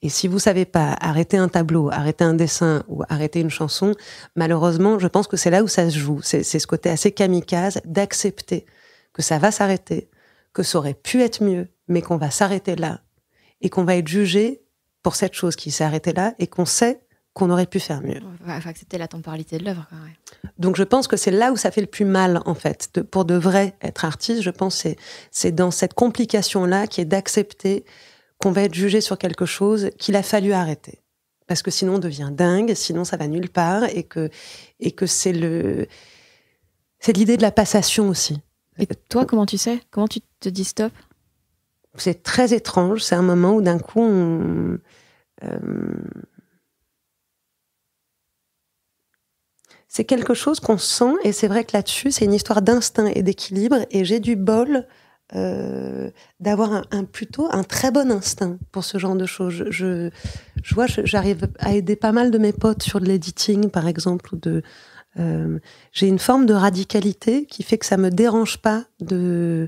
Speaker 2: Et si vous savez pas arrêter un tableau, arrêter un dessin ou arrêter une chanson, malheureusement, je pense que c'est là où ça se joue. C'est ce côté assez kamikaze d'accepter que ça va s'arrêter, que ça aurait pu être mieux, mais qu'on va s'arrêter là et qu'on va être jugé pour cette chose qui s'est arrêtée là et qu'on sait qu'on aurait pu faire mieux.
Speaker 1: Il faut accepter la temporalité de l'œuvre.
Speaker 2: Donc je pense que c'est là où ça fait le plus mal, en fait. De, pour de vrai être artiste, je pense que c'est dans cette complication-là qui est d'accepter qu'on va être jugé sur quelque chose qu'il a fallu arrêter. Parce que sinon on devient dingue, sinon ça va nulle part, et que, et que c'est le... C'est l'idée de la passation aussi. Et toi, comment tu sais Comment tu te dis stop C'est très étrange. C'est un moment où d'un coup, on, euh, C'est quelque chose qu'on sent, et c'est vrai que là-dessus, c'est une histoire d'instinct et d'équilibre, et j'ai du bol euh, d'avoir un, plutôt un très bon instinct pour ce genre de choses. Je, vois, j'arrive à aider pas mal de mes potes sur de l'editing, par exemple, euh, j'ai une forme de radicalité qui fait que ça me dérange pas de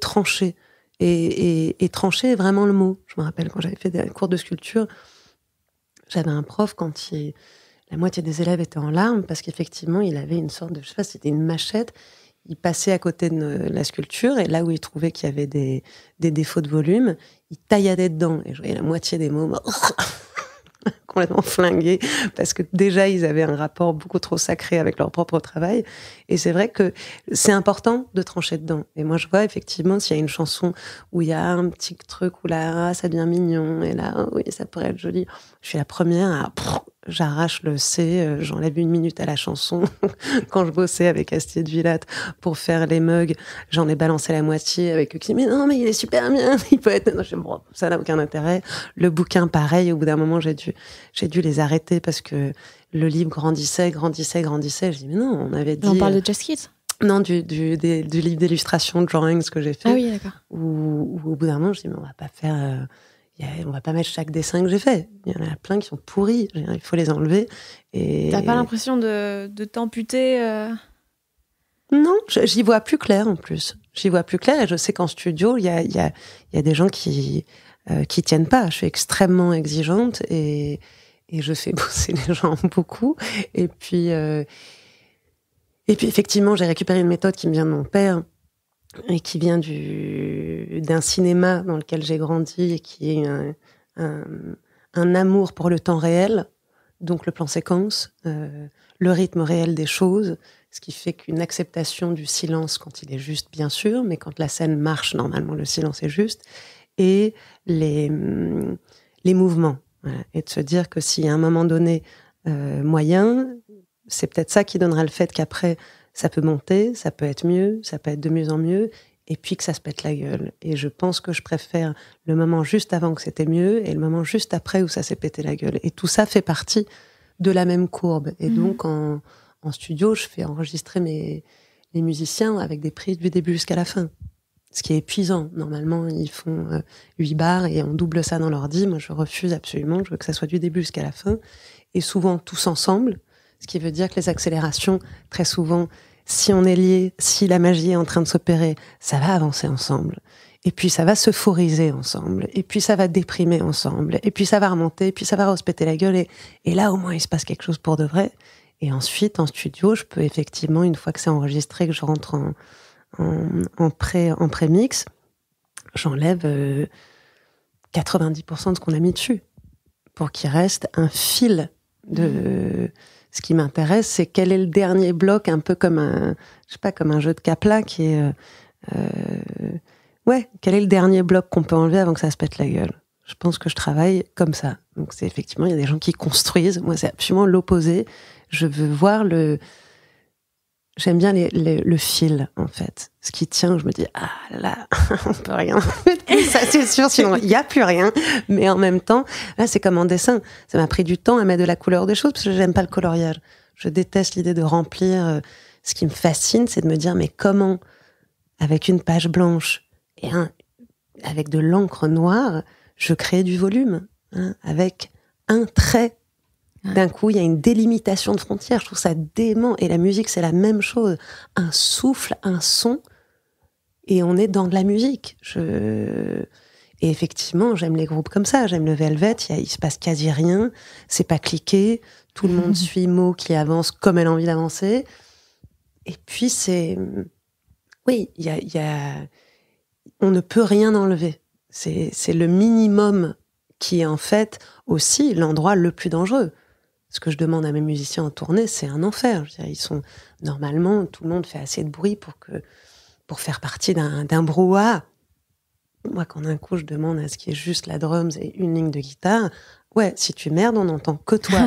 Speaker 2: trancher et, trancher est vraiment le mot. Je me rappelle quand j'avais fait des cours de sculpture, j'avais un prof quand il la moitié des élèves étaient en larmes parce qu'effectivement, il avait une sorte de, je sais pas, c'était une machette. Il passait à côté de la sculpture et là où il trouvait qu'il y avait des, défauts de volume, il tailladait dedans. Et je voyais la moitié des mots complètement flingués parce que déjà ils avaient un rapport beaucoup trop sacré avec leur propre travail. Et c'est vrai que c'est important de trancher dedans. Et moi je vois effectivement s'il y a une chanson où il y a un petit truc où là ah, ça devient mignon et là oui ça pourrait être joli. Je suis la première à j'arrache le C, euh, j'enlève une minute à la chanson. Quand je bossais avec Astier de Villatte pour faire les mugs, j'en ai balancé la moitié avec eux qui mais non, mais il est super bien, il peut être. Non, je, bon, ça n'a aucun intérêt. Le bouquin, pareil, au bout d'un moment, j'ai dû, j'ai dû les arrêter parce que le livre grandissait, grandissait, grandissait. Je dis, mais non, on avait dit. On parle euh, de Just Kids non, du, du, livre d'illustration, drawings que j'ai fait. Ah oui, d'accord. Où, au bout d'un moment, je dis, mais on va pas faire. Euh, on va pas mettre chaque dessin que j'ai fait. Il y en a plein qui sont pourris. Il faut les enlever. Et... T'as pas
Speaker 1: l'impression de, de t'amputer euh
Speaker 2: Non, j'y vois plus clair en plus. J'y vois plus clair et je sais qu'en studio, il y a, y, a, y a, des gens qui euh, qui tiennent pas. Je suis extrêmement exigeante et, et je fais bosser les gens beaucoup. Et puis, euh, et puis effectivement, j'ai récupéré une méthode qui me vient de mon père et qui vient du d'un cinéma dans lequel j'ai grandi et qui est un, amour pour le temps réel, donc le plan séquence, euh, le rythme réel des choses, ce qui fait qu'une acceptation du silence quand il est juste, bien sûr, mais quand la scène marche, normalement le silence est juste, et les, mm, les mouvements. Voilà. Et de se dire que si à un moment donné euh, moyen, c'est peut-être ça qui donnera le fait qu'après ça peut monter, ça peut être mieux, ça peut être de mieux en mieux, et puis que ça se pète la gueule. Et je pense que je préfère le moment juste avant que c'était mieux et le moment juste après où ça s'est pété la gueule. Et tout ça fait partie de la même courbe. Et mhm. donc, en, studio, je fais enregistrer mes, les musiciens avec des prises du début jusqu'à la fin. Ce qui est épuisant. Normalement, ils font euh, huit 8 bars et on double ça dans l'ordi. Moi, je refuse absolument. Je veux que ça soit du début jusqu'à la fin. Et souvent, tous ensemble. Ce qui veut dire que les accélérations, très souvent, si on est lié, si la magie est en train de s'opérer, ça va avancer ensemble. Et puis ça va se foriser ensemble. Et puis ça va déprimer ensemble. Et puis ça va remonter. Et puis ça va respecter la gueule. Et, là, au moins, il se passe quelque chose pour de vrai. Et ensuite, en studio, je peux effectivement, une fois que c'est enregistré, que je rentre en, pré, mix j'enlève 90% euh, de ce qu'on a mis dessus pour qu'il reste un fil de ce qui m'intéresse, c'est quel est le dernier bloc, un peu comme un, je sais pas, comme un jeu de Capla qui est, euh, euh, ouais, quel est le dernier bloc qu'on peut enlever avant que ça se pète la gueule. Je pense que je travaille comme ça. Donc c'est effectivement, il y a des gens qui construisent. Moi, c'est absolument l'opposé. Je veux voir le, J'aime bien le fil, en fait. Ce qui tient, je me dis, ah là, on peut rien. ça, c'est sûr, sinon, il n'y a plus rien. Mais en même temps, là, c'est comme en dessin. Ça m'a pris du temps à mettre de la couleur des choses parce que j'aime pas le coloriage. Je déteste l'idée de remplir. Euh, ce qui me fascine, c'est de me dire, mais comment, avec une page blanche et avec de l'encre noire, je crée du volume. Hein, avec un trait d'un coup, il y a une délimitation de frontières. Je trouve ça dément. Et la musique, c'est la même chose. Un souffle, un son, et on est dans de la musique. Et effectivement, j'aime les groupes comme ça. J'aime le Velvet. Il, se passe quasi rien. C'est pas cliqué. Tout le monde suit Mo qui avance comme elle a envie d'avancer. Et puis, c'est. Oui, il y a, on ne peut rien enlever. C'est le minimum qui est en fait aussi l'endroit le plus dangereux ce que je demande à mes musiciens en tournée, c'est un enfer. Je veux dire, ils sont normalement, tout le monde fait assez de bruit pour que pour faire partie d'un brouhaha. Moi, quand d'un coup je demande à ce qui est juste la drums et une ligne de guitare, ouais, si tu merdes, on n'entend que toi.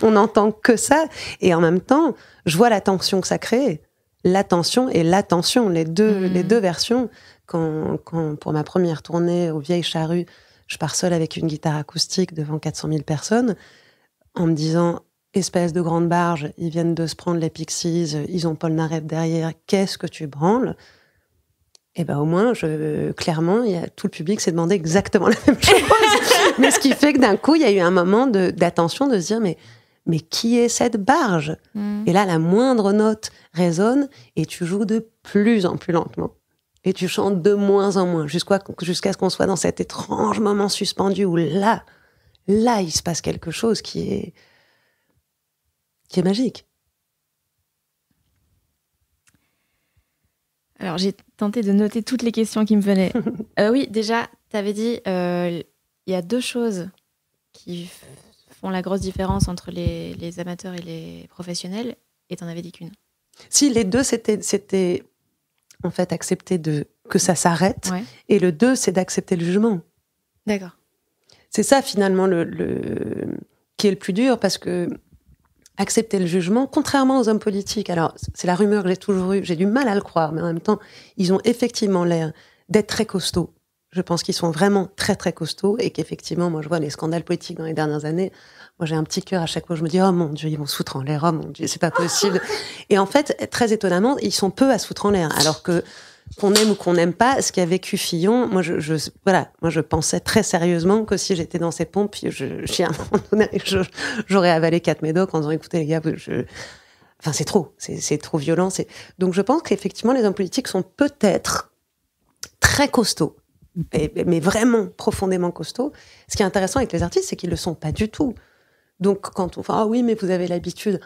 Speaker 2: on n'entend que ça. Et en même temps, je vois la tension que ça crée. La tension et l'attention, les deux, hmm. les deux versions. Quand, quand, pour ma première tournée aux Vieilles Charrues, je pars seule avec une guitare acoustique devant 400 000 personnes, en me disant espèce de grande barge, ils viennent de se prendre les Pixies, ils ont Paul Naret derrière, qu'est-ce que tu branles eh ben au moins, je, clairement, y a, tout le public s'est demandé exactement la même chose. mais ce qui fait que d'un coup, il y a eu un moment d'attention de, se dire mais mais qui est cette barge mm. Et là, la moindre note résonne et tu joues de plus en plus lentement et tu chantes de moins en moins jusqu'à ce qu'on soit dans cet étrange moment suspendu où là, là, il se passe quelque chose qui est,
Speaker 1: qui est magique. Alors, j'ai tenté de noter toutes les questions qui me venaient. Euh, oui, déjà, tu avais dit, euh, il y a deux choses qui font la grosse différence entre les, amateurs et les professionnels, et tu n'en avais dit qu'une.
Speaker 2: Si, les deux, c'était en fait accepter de, que ça s'arrête, et le deux, c'est d'accepter le jugement. D'accord. C'est ça finalement le, qui est le plus dur parce que accepter le jugement, contrairement aux hommes politiques. Alors, c'est la rumeur que j'ai toujours eue, j'ai du mal à le croire, mais en même temps, ils ont effectivement l'air d'être très costauds. Je pense qu'ils sont vraiment très très costauds et qu'effectivement, moi je vois les scandales politiques dans les dernières années. Moi j'ai un petit cœur à chaque fois, je me dis oh mon dieu, ils vont se foutre en l'air, oh mon dieu, c'est pas possible. et en fait, très étonnamment, ils sont peu à se foutre en l'air, alors que qu'on aime ou qu'on n'aime pas, ce qui a vécu Fillon, moi je, voilà, moi je pensais très sérieusement que si j'étais dans ces pompes, je, j'aurais avalé quatre médocs en disant écoutez les gars, enfin c'est trop, c'est trop violent. Donc je pense qu'effectivement les hommes politiques sont peut-être très costauds, mais vraiment profondément costauds. Ce qui est intéressant avec les artistes, c'est qu'ils le sont pas du tout. Donc quand on, fait « ah oui mais vous avez l'habitude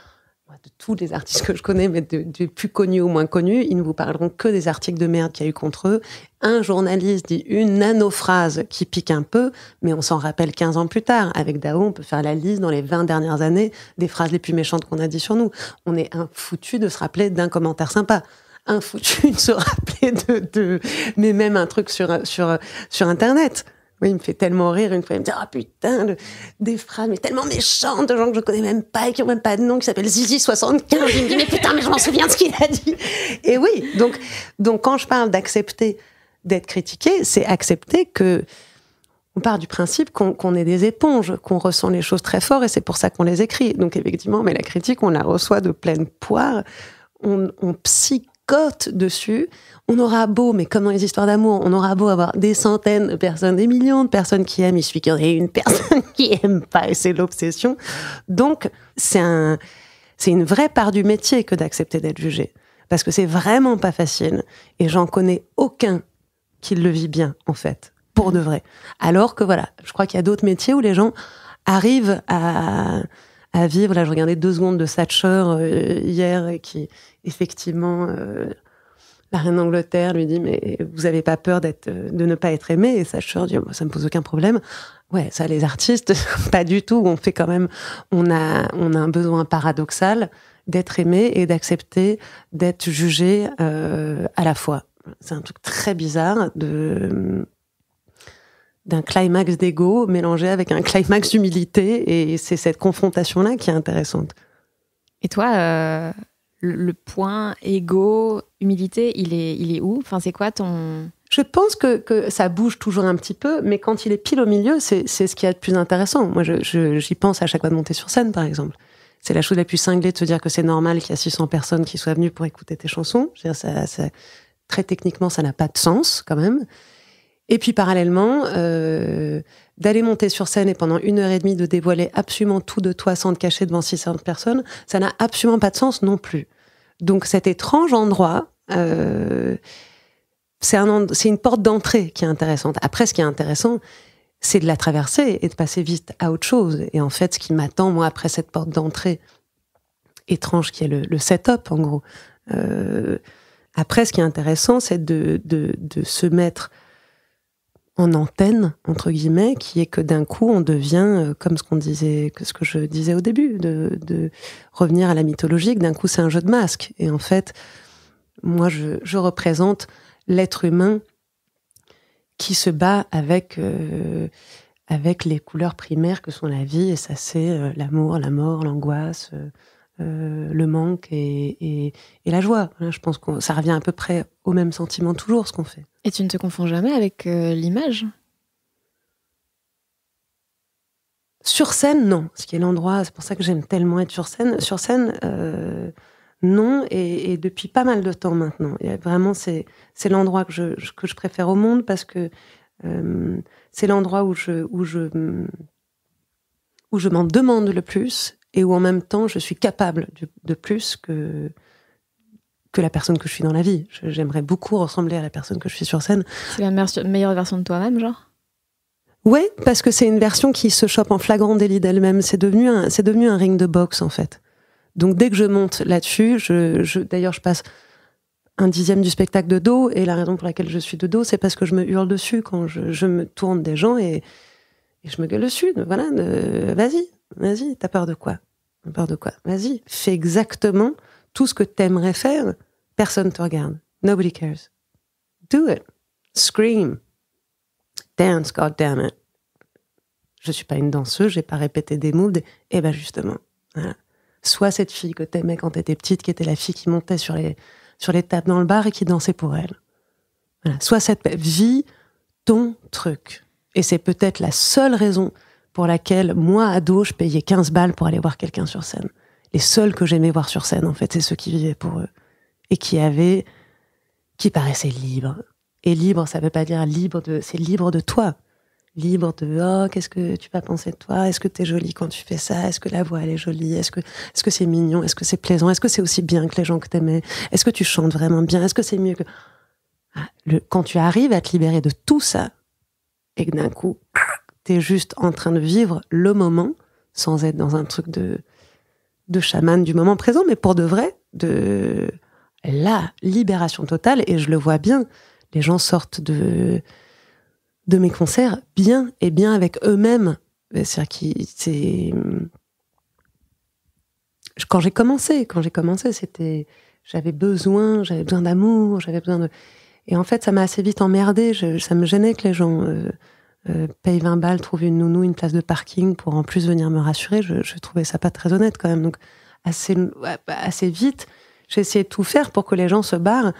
Speaker 2: de tous les artistes que je connais, mais du plus connu ou moins connu, ils ne vous parleront que des articles de merde qu'il y a eu contre eux. Un journaliste dit une phrase qui pique un peu, mais on s'en rappelle 15 ans plus tard. Avec Dao, on peut faire la liste dans les 20 dernières années des phrases les plus méchantes qu'on a dit sur nous. On est un foutu de se rappeler d'un commentaire sympa un foutu de se rappeler de, de, mais même un truc sur, sur, sur Internet. Oui, il me fait tellement rire. Une fois, il me dit Ah putain, des phrases, tellement méchantes, de gens que je connais même pas et qui ont même pas de nom, qui s'appellent Zizi75. Il me dit Mais putain, mais je m'en souviens de ce qu'il a dit. Et oui, donc, donc quand je parle d'accepter d'être critiqué, c'est accepter que. On part du principe qu'on est des éponges, qu'on ressent les choses très fort et c'est pour ça qu'on les écrit. Donc effectivement, mais la critique, on la reçoit de pleine poire. On, on cote dessus, on aura beau, mais comme dans les histoires d'amour, on aura beau avoir des centaines de personnes, des millions de personnes qui aiment, il suffit qu'il y ait une personne qui aime pas, et c'est l'obsession. Donc, c'est un, c'est une vraie part du métier que d'accepter d'être jugé. Parce que c'est vraiment pas facile. Et j'en connais aucun qui le vit bien, en fait. Pour de vrai. Alors que voilà, je crois qu'il y a d'autres métiers où les gens arrivent à, à vivre. Là, je regardais deux secondes de Thatcher euh, hier qui, effectivement, euh, la reine d'Angleterre lui dit mais vous avez pas peur d'être euh, de ne pas être aimé et Thatcher dit ça me pose aucun problème ouais ça les artistes pas du tout on fait quand même on a on a un besoin paradoxal d'être aimé et d'accepter d'être jugé à la fois c'est un truc très bizarre de d'un climax d'ego mélangé avec un climax d'humilité. Et c'est cette confrontation-là qui est intéressante.
Speaker 1: Et toi, euh, le, point ego, humilité, il est, il est où Enfin, c'est quoi ton... Je pense que, ça bouge toujours un petit peu, mais quand il est pile au milieu, c'est
Speaker 2: ce qu'il y a de plus intéressant. Moi, j'y pense à chaque fois de monter sur scène, par exemple. C'est la chose la plus cinglée de se dire que c'est normal qu'il y a 600 personnes qui soient venues pour écouter tes chansons. très techniquement, ça n'a pas de sens, quand même. Et puis parallèlement, euh, d'aller monter sur scène et pendant une heure et demie de dévoiler absolument tout de toi sans te cacher devant 600 personnes, ça n'a absolument pas de sens non plus. Donc cet étrange endroit, euh, c'est un, une porte d'entrée qui est intéressante. Après, ce qui est intéressant, c'est de la traverser et de passer vite à autre chose. Et en fait, ce qui m'attend, moi, après cette porte d'entrée étrange qui est le, le setup, en gros. Euh, après, ce qui est intéressant, c'est de, de, de, se mettre en antenne, entre guillemets, qui est que d'un coup, on devient, euh, comme ce disait, que ce que je disais au début, de, revenir à la mythologie, d'un coup, c'est un jeu de masque. Et en fait, moi, je, représente l'être humain qui se bat avec, euh, avec les couleurs primaires que sont la vie, et ça, c'est euh, l'amour, la mort, l'angoisse, euh, le manque et, la joie. Je pense que ça revient à peu près au même sentiment toujours, ce qu'on fait. Et tu ne te confonds jamais avec euh, l'image Sur scène, non. Ce qui est l'endroit, c'est pour ça que j'aime tellement être sur scène. Sur scène, euh, non, et, depuis pas mal de temps maintenant. vraiment, c'est l'endroit que je, préfère au monde parce que c'est l'endroit où je m'en demande le plus et où en même temps je suis capable de, plus que que la personne que je suis dans la vie. J'aimerais beaucoup ressembler
Speaker 1: à la personne que je suis sur scène. C'est la meilleure version de toi-même, genre
Speaker 2: Ouais, parce que c'est une version qui se chope en flagrant délit d'elle-même. C'est devenu, un, devenu un ring de boxe, en fait. Donc dès que je monte là-dessus, je, d'ailleurs, je passe un dixième du spectacle de dos, et la raison pour laquelle je suis de dos, c'est parce que je me hurle dessus quand je, me tourne des gens et, et je me gueule dessus. Voilà, euh, vas-y, vas-y, t'as peur de quoi n'importe de quoi Vas-y, fais exactement tout ce que t'aimerais faire. Personne te regarde. Nobody cares. Do it. Scream. Dance, God damn it. Je suis pas une danseuse, j'ai pas répété des moods Eh ben justement, soit cette fille que t'aimais quand t'étais petite, qui était la fille qui montait sur les, sur les tables dans le bar et qui dansait pour elle. Soit cette vie, ton truc. Et c'est peut-être la seule raison pour laquelle, moi, ado, je payais 15 balles pour aller voir quelqu'un sur scène. Les seuls que j'aimais voir sur scène, en fait, c'est ceux qui vivaient pour eux. Et qui avaient, qui paraissaient libres. Et libre, ça veut pas dire libre de, c'est libre de toi. Libre de, oh, qu'est-ce que tu vas penser de toi? Est-ce que tu t'es jolie quand tu fais ça? Est-ce que la voix, elle est jolie? Est-ce que, est que c'est mignon? Est-ce que c'est plaisant? Est-ce que c'est aussi bien que les gens que t'aimais? Est-ce que tu chantes vraiment bien? Est-ce que c'est mieux que... Ah, quand tu arrives à te libérer de tout ça, et que d'un coup, juste en train de vivre le moment sans être dans un truc de de chaman du moment présent, mais pour de vrai, de la libération totale. Et je le vois bien. Les gens sortent de de mes concerts bien et bien avec eux-mêmes. C'est-à-dire qui c'est quand j'ai commencé, quand j'ai commencé, c'était j'avais besoin, j'avais besoin d'amour, j'avais besoin de et en fait, ça m'a assez vite emmerdé. ça me gênait que les gens euh, euh, paye 20 balles, trouve une nounou, une place de parking pour en plus venir me rassurer. Je, trouvais ça pas très honnête quand même. Donc, assez, assez vite, j'ai essayé de tout faire pour que les gens se barrent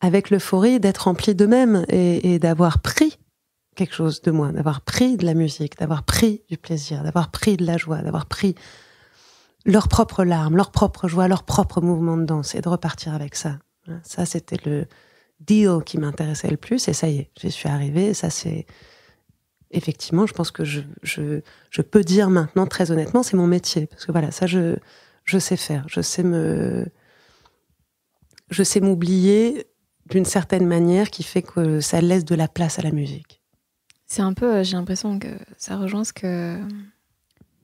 Speaker 2: avec l'euphorie d'être remplis d'eux-mêmes et, et d'avoir pris quelque chose de moi, d'avoir pris de la musique, d'avoir pris du plaisir, d'avoir pris de la joie, d'avoir pris leurs propres larmes, leurs propres joies, leurs propres mouvements de danse et de repartir avec ça. Ça, c'était le deal qui m'intéressait le plus et ça y est, j'y suis arrivée. ça, c'est effectivement, je pense que je, peux dire maintenant, très honnêtement, c'est mon métier. Parce que voilà, ça, je, je sais faire. Je sais me. Je sais m'oublier d'une certaine manière qui fait que ça laisse de la place à la musique.
Speaker 1: C'est un peu, euh, j'ai l'impression que ça rejoint ce que euh,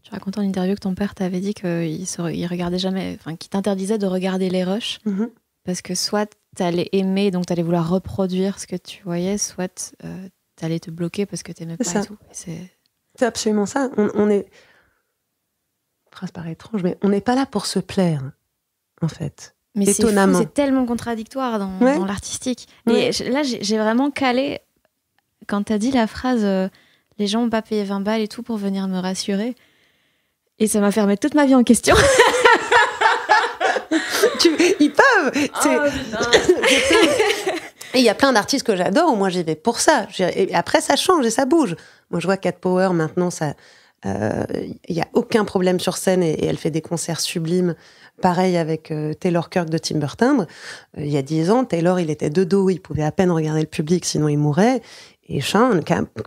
Speaker 1: tu racontes en interview que ton père t'avait dit qu'il se, il regardait jamais, enfin, qu'il t'interdisait de regarder les rushs. Mm-hmm. Parce que soit t'allais aimer, donc t'allais vouloir reproduire ce que tu voyais, soit euh, t'allais te bloquer parce que t'aimais pas et tout. C'est
Speaker 2: absolument ça. On, on est. Phrase paraît étrange, mais on n'est pas là pour se plaire,
Speaker 1: en fait. Mais c'est tellement contradictoire dans, l'artistique. mais là, j'ai vraiment calé quand t'as dit la phrase euh, les gens n'ont pas payé 20 balles et tout pour venir me rassurer. Et ça m'a fait remettre toute ma vie en question. tu, ils peuvent. Ah, Et il y a plein
Speaker 2: d'artistes que j'adore, au moi j'y vais pour ça. Et après, ça change et ça bouge. Moi, je vois Cat Power maintenant, ça, il euh, y n'y a aucun problème sur scène et, elle fait des concerts sublimes. Pareil avec euh, Taylor Kirk de Timber euh, Timbre. il y a dix ans, Taylor, il était de dos, il pouvait à peine regarder le public, sinon il mourait. Et Sean,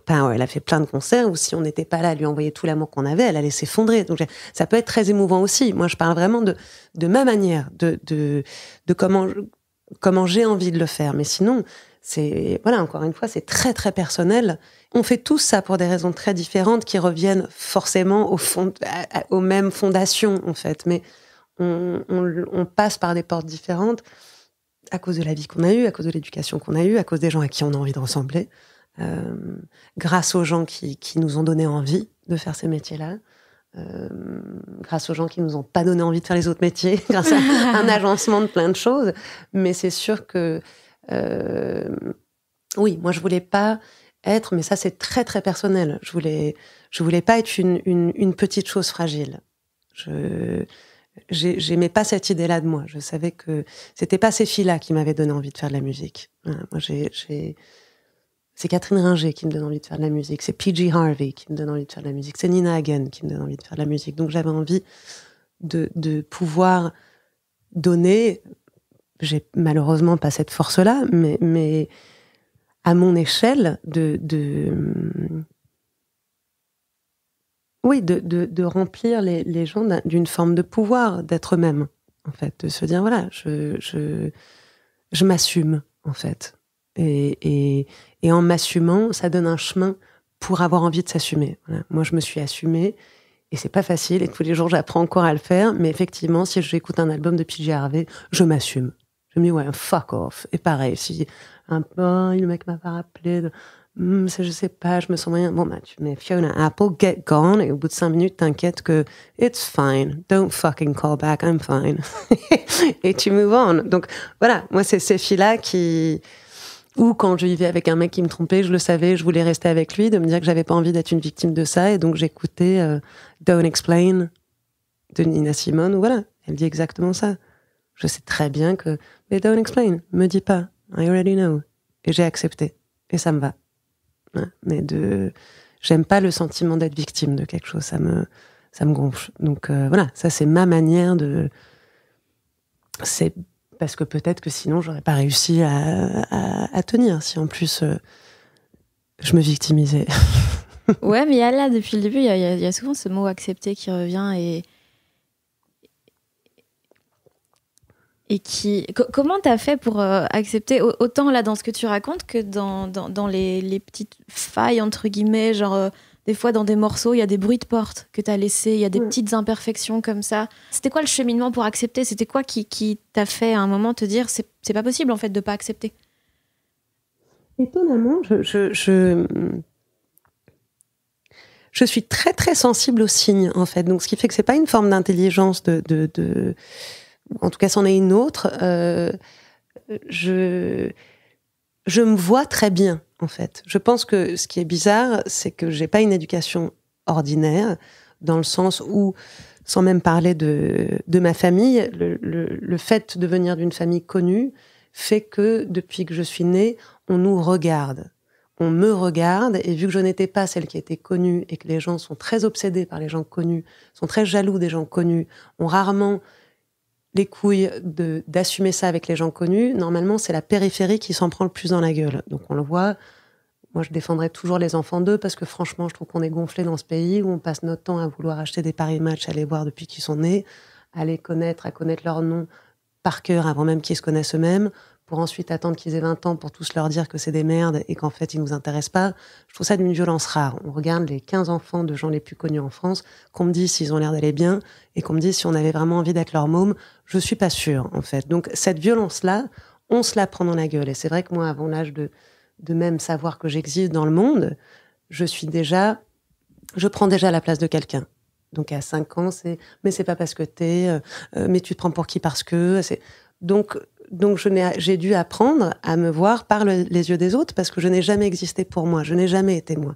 Speaker 2: elle a fait plein de concerts où si on n'était pas là, à lui envoyer tout l'amour qu'on avait, elle allait s'effondrer. Donc ça peut être très émouvant aussi. Moi, je parle vraiment de, de ma manière, de, de, de comment, comment j'ai envie de le faire. Mais sinon, c'est voilà encore une fois c'est très très personnel on fait tous ça pour des raisons très différentes qui reviennent forcément au fond aux mêmes fondations en fait mais on, passe par des portes différentes à cause de la vie qu'on a eue à cause de l'éducation qu'on a eue à cause des gens à qui on a envie de ressembler euh, grâce aux gens qui nous ont donné envie de faire ces métiers là euh, grâce aux gens qui nous ont pas donné envie de faire les autres métiers, grâce à un agencement de plein de choses. Mais c'est sûr que euh, oui, moi je voulais pas être, mais ça c'est très très personnel. Je voulais, je voulais pas être une, une, une petite chose fragile. Je j'aimais pas cette idée-là de moi. Je savais que c'était pas ces filles-là qui m'avaient donné envie de faire de la musique. j'ai c'est Catherine Ringer qui me donne envie de faire de la musique. C'est PG Harvey qui me donne envie de faire de la musique. C'est Nina Hagen qui me donne envie de faire de la musique. Donc j'avais envie de, pouvoir donner, j'ai malheureusement pas cette force-là, mais, à mon échelle, de, oui, de, remplir les, les gens d'une forme de pouvoir, d'être eux-mêmes, en fait, de se dire voilà, je, je, m'assume, en fait. et, et en m'assumant, ça donne un chemin pour avoir envie de s'assumer. Moi, je me suis assumée et c'est pas facile. Et tous les jours, j'apprends encore à le faire. Mais effectivement, si j'écoute un album de PJ Harvey, je m'assume. Je me dis, ouais, fuck off. Et pareil, si un peu, oh, le mec m'a pas rappelé, de, hmm, je sais pas, je me sens moyen. Bon, bah, tu mets Fiona Apple, get gone. Et au bout de cinq minutes, t'inquiète que it's fine. Don't fucking call back. I'm fine. et tu move on. Donc, voilà. Moi, c'est ces filles-là qui, ou quand je vivais avec un mec qui me trompait, je le savais, je voulais rester avec lui, de me dire que j'avais pas envie d'être une victime de ça, et donc j'écoutais euh, Don't Explain de Nina Simone. Voilà, elle dit exactement ça. Je sais très bien que mais Don't Explain, me dis pas, I already know, et j'ai accepté, et ça me va. Hein, mais de, j'aime pas le sentiment d'être victime de quelque chose, ça me, ça me gonfle. Donc euh, voilà, ça c'est ma manière de, c'est parce que peut-être que sinon, j'aurais pas réussi à, tenir si en plus euh, je me victimisais.
Speaker 1: ouais, mais là, depuis le début, il y, a souvent ce mot accepter qui revient et. Et qui... comment t'as fait pour euh, accepter autant là dans ce que tu racontes que dans, dans, les, petites failles entre guillemets, genre euh, des fois, dans des morceaux, il y a des bruits de porte que tu as laissés, il y a des petites imperfections comme ça. C'était quoi le cheminement pour accepter C'était quoi qui, qui t'a fait à un moment te dire c'est, pas possible en fait de pas accepter
Speaker 2: Étonnamment, je, je, je, je, suis très très sensible aux signes en fait. Donc, ce qui fait que c'est pas une forme d'intelligence de, de, En tout cas, c'en est une autre. Euh, je je me vois très bien, en fait. Je pense que ce qui est bizarre, c'est que j'ai pas une éducation ordinaire, dans le sens où, sans même parler de, ma famille, le, le fait de venir d'une famille connue fait que depuis que je suis née, on nous regarde. On me regarde, et vu que je n'étais pas celle qui était connue et que les gens sont très obsédés par les gens connus, sont très jaloux des gens connus, ont rarement les couilles d'assumer ça avec les gens connus, normalement, c'est la périphérie qui s'en prend le plus dans la gueule. Donc on le voit. Moi, je défendrai toujours les enfants d'eux parce que franchement, je trouve qu'on est gonflé dans ce pays où on passe notre temps à vouloir acheter des paris Matchs, à les voir depuis qu'ils sont nés, à les connaître, à connaître leur nom par cœur avant même qu'ils se connaissent eux-mêmes, pour ensuite attendre qu'ils aient 20 ans pour tous leur dire que c'est des merdes et qu'en fait ils ne nous intéressent pas, je trouve ça d'une violence rare. On regarde les 15 enfants de gens les plus connus en France, qu'on me dit s'ils ont l'air d'aller bien et qu'on me dit si on avait vraiment envie d'être leur môme, je ne suis pas sûre en fait. Donc cette violence-là, on se la prend dans la gueule. Et c'est vrai que moi, avant l'âge de, de même savoir que j'existe dans le monde, je suis déjà, je prends déjà la place de quelqu'un. Donc à 5 ans, c'est mais c'est pas parce que t'es, euh, euh, mais tu te prends pour qui parce que. Donc donc j'ai dû apprendre à me voir par les yeux des autres parce que je n'ai jamais existé pour moi, je n'ai jamais été moi.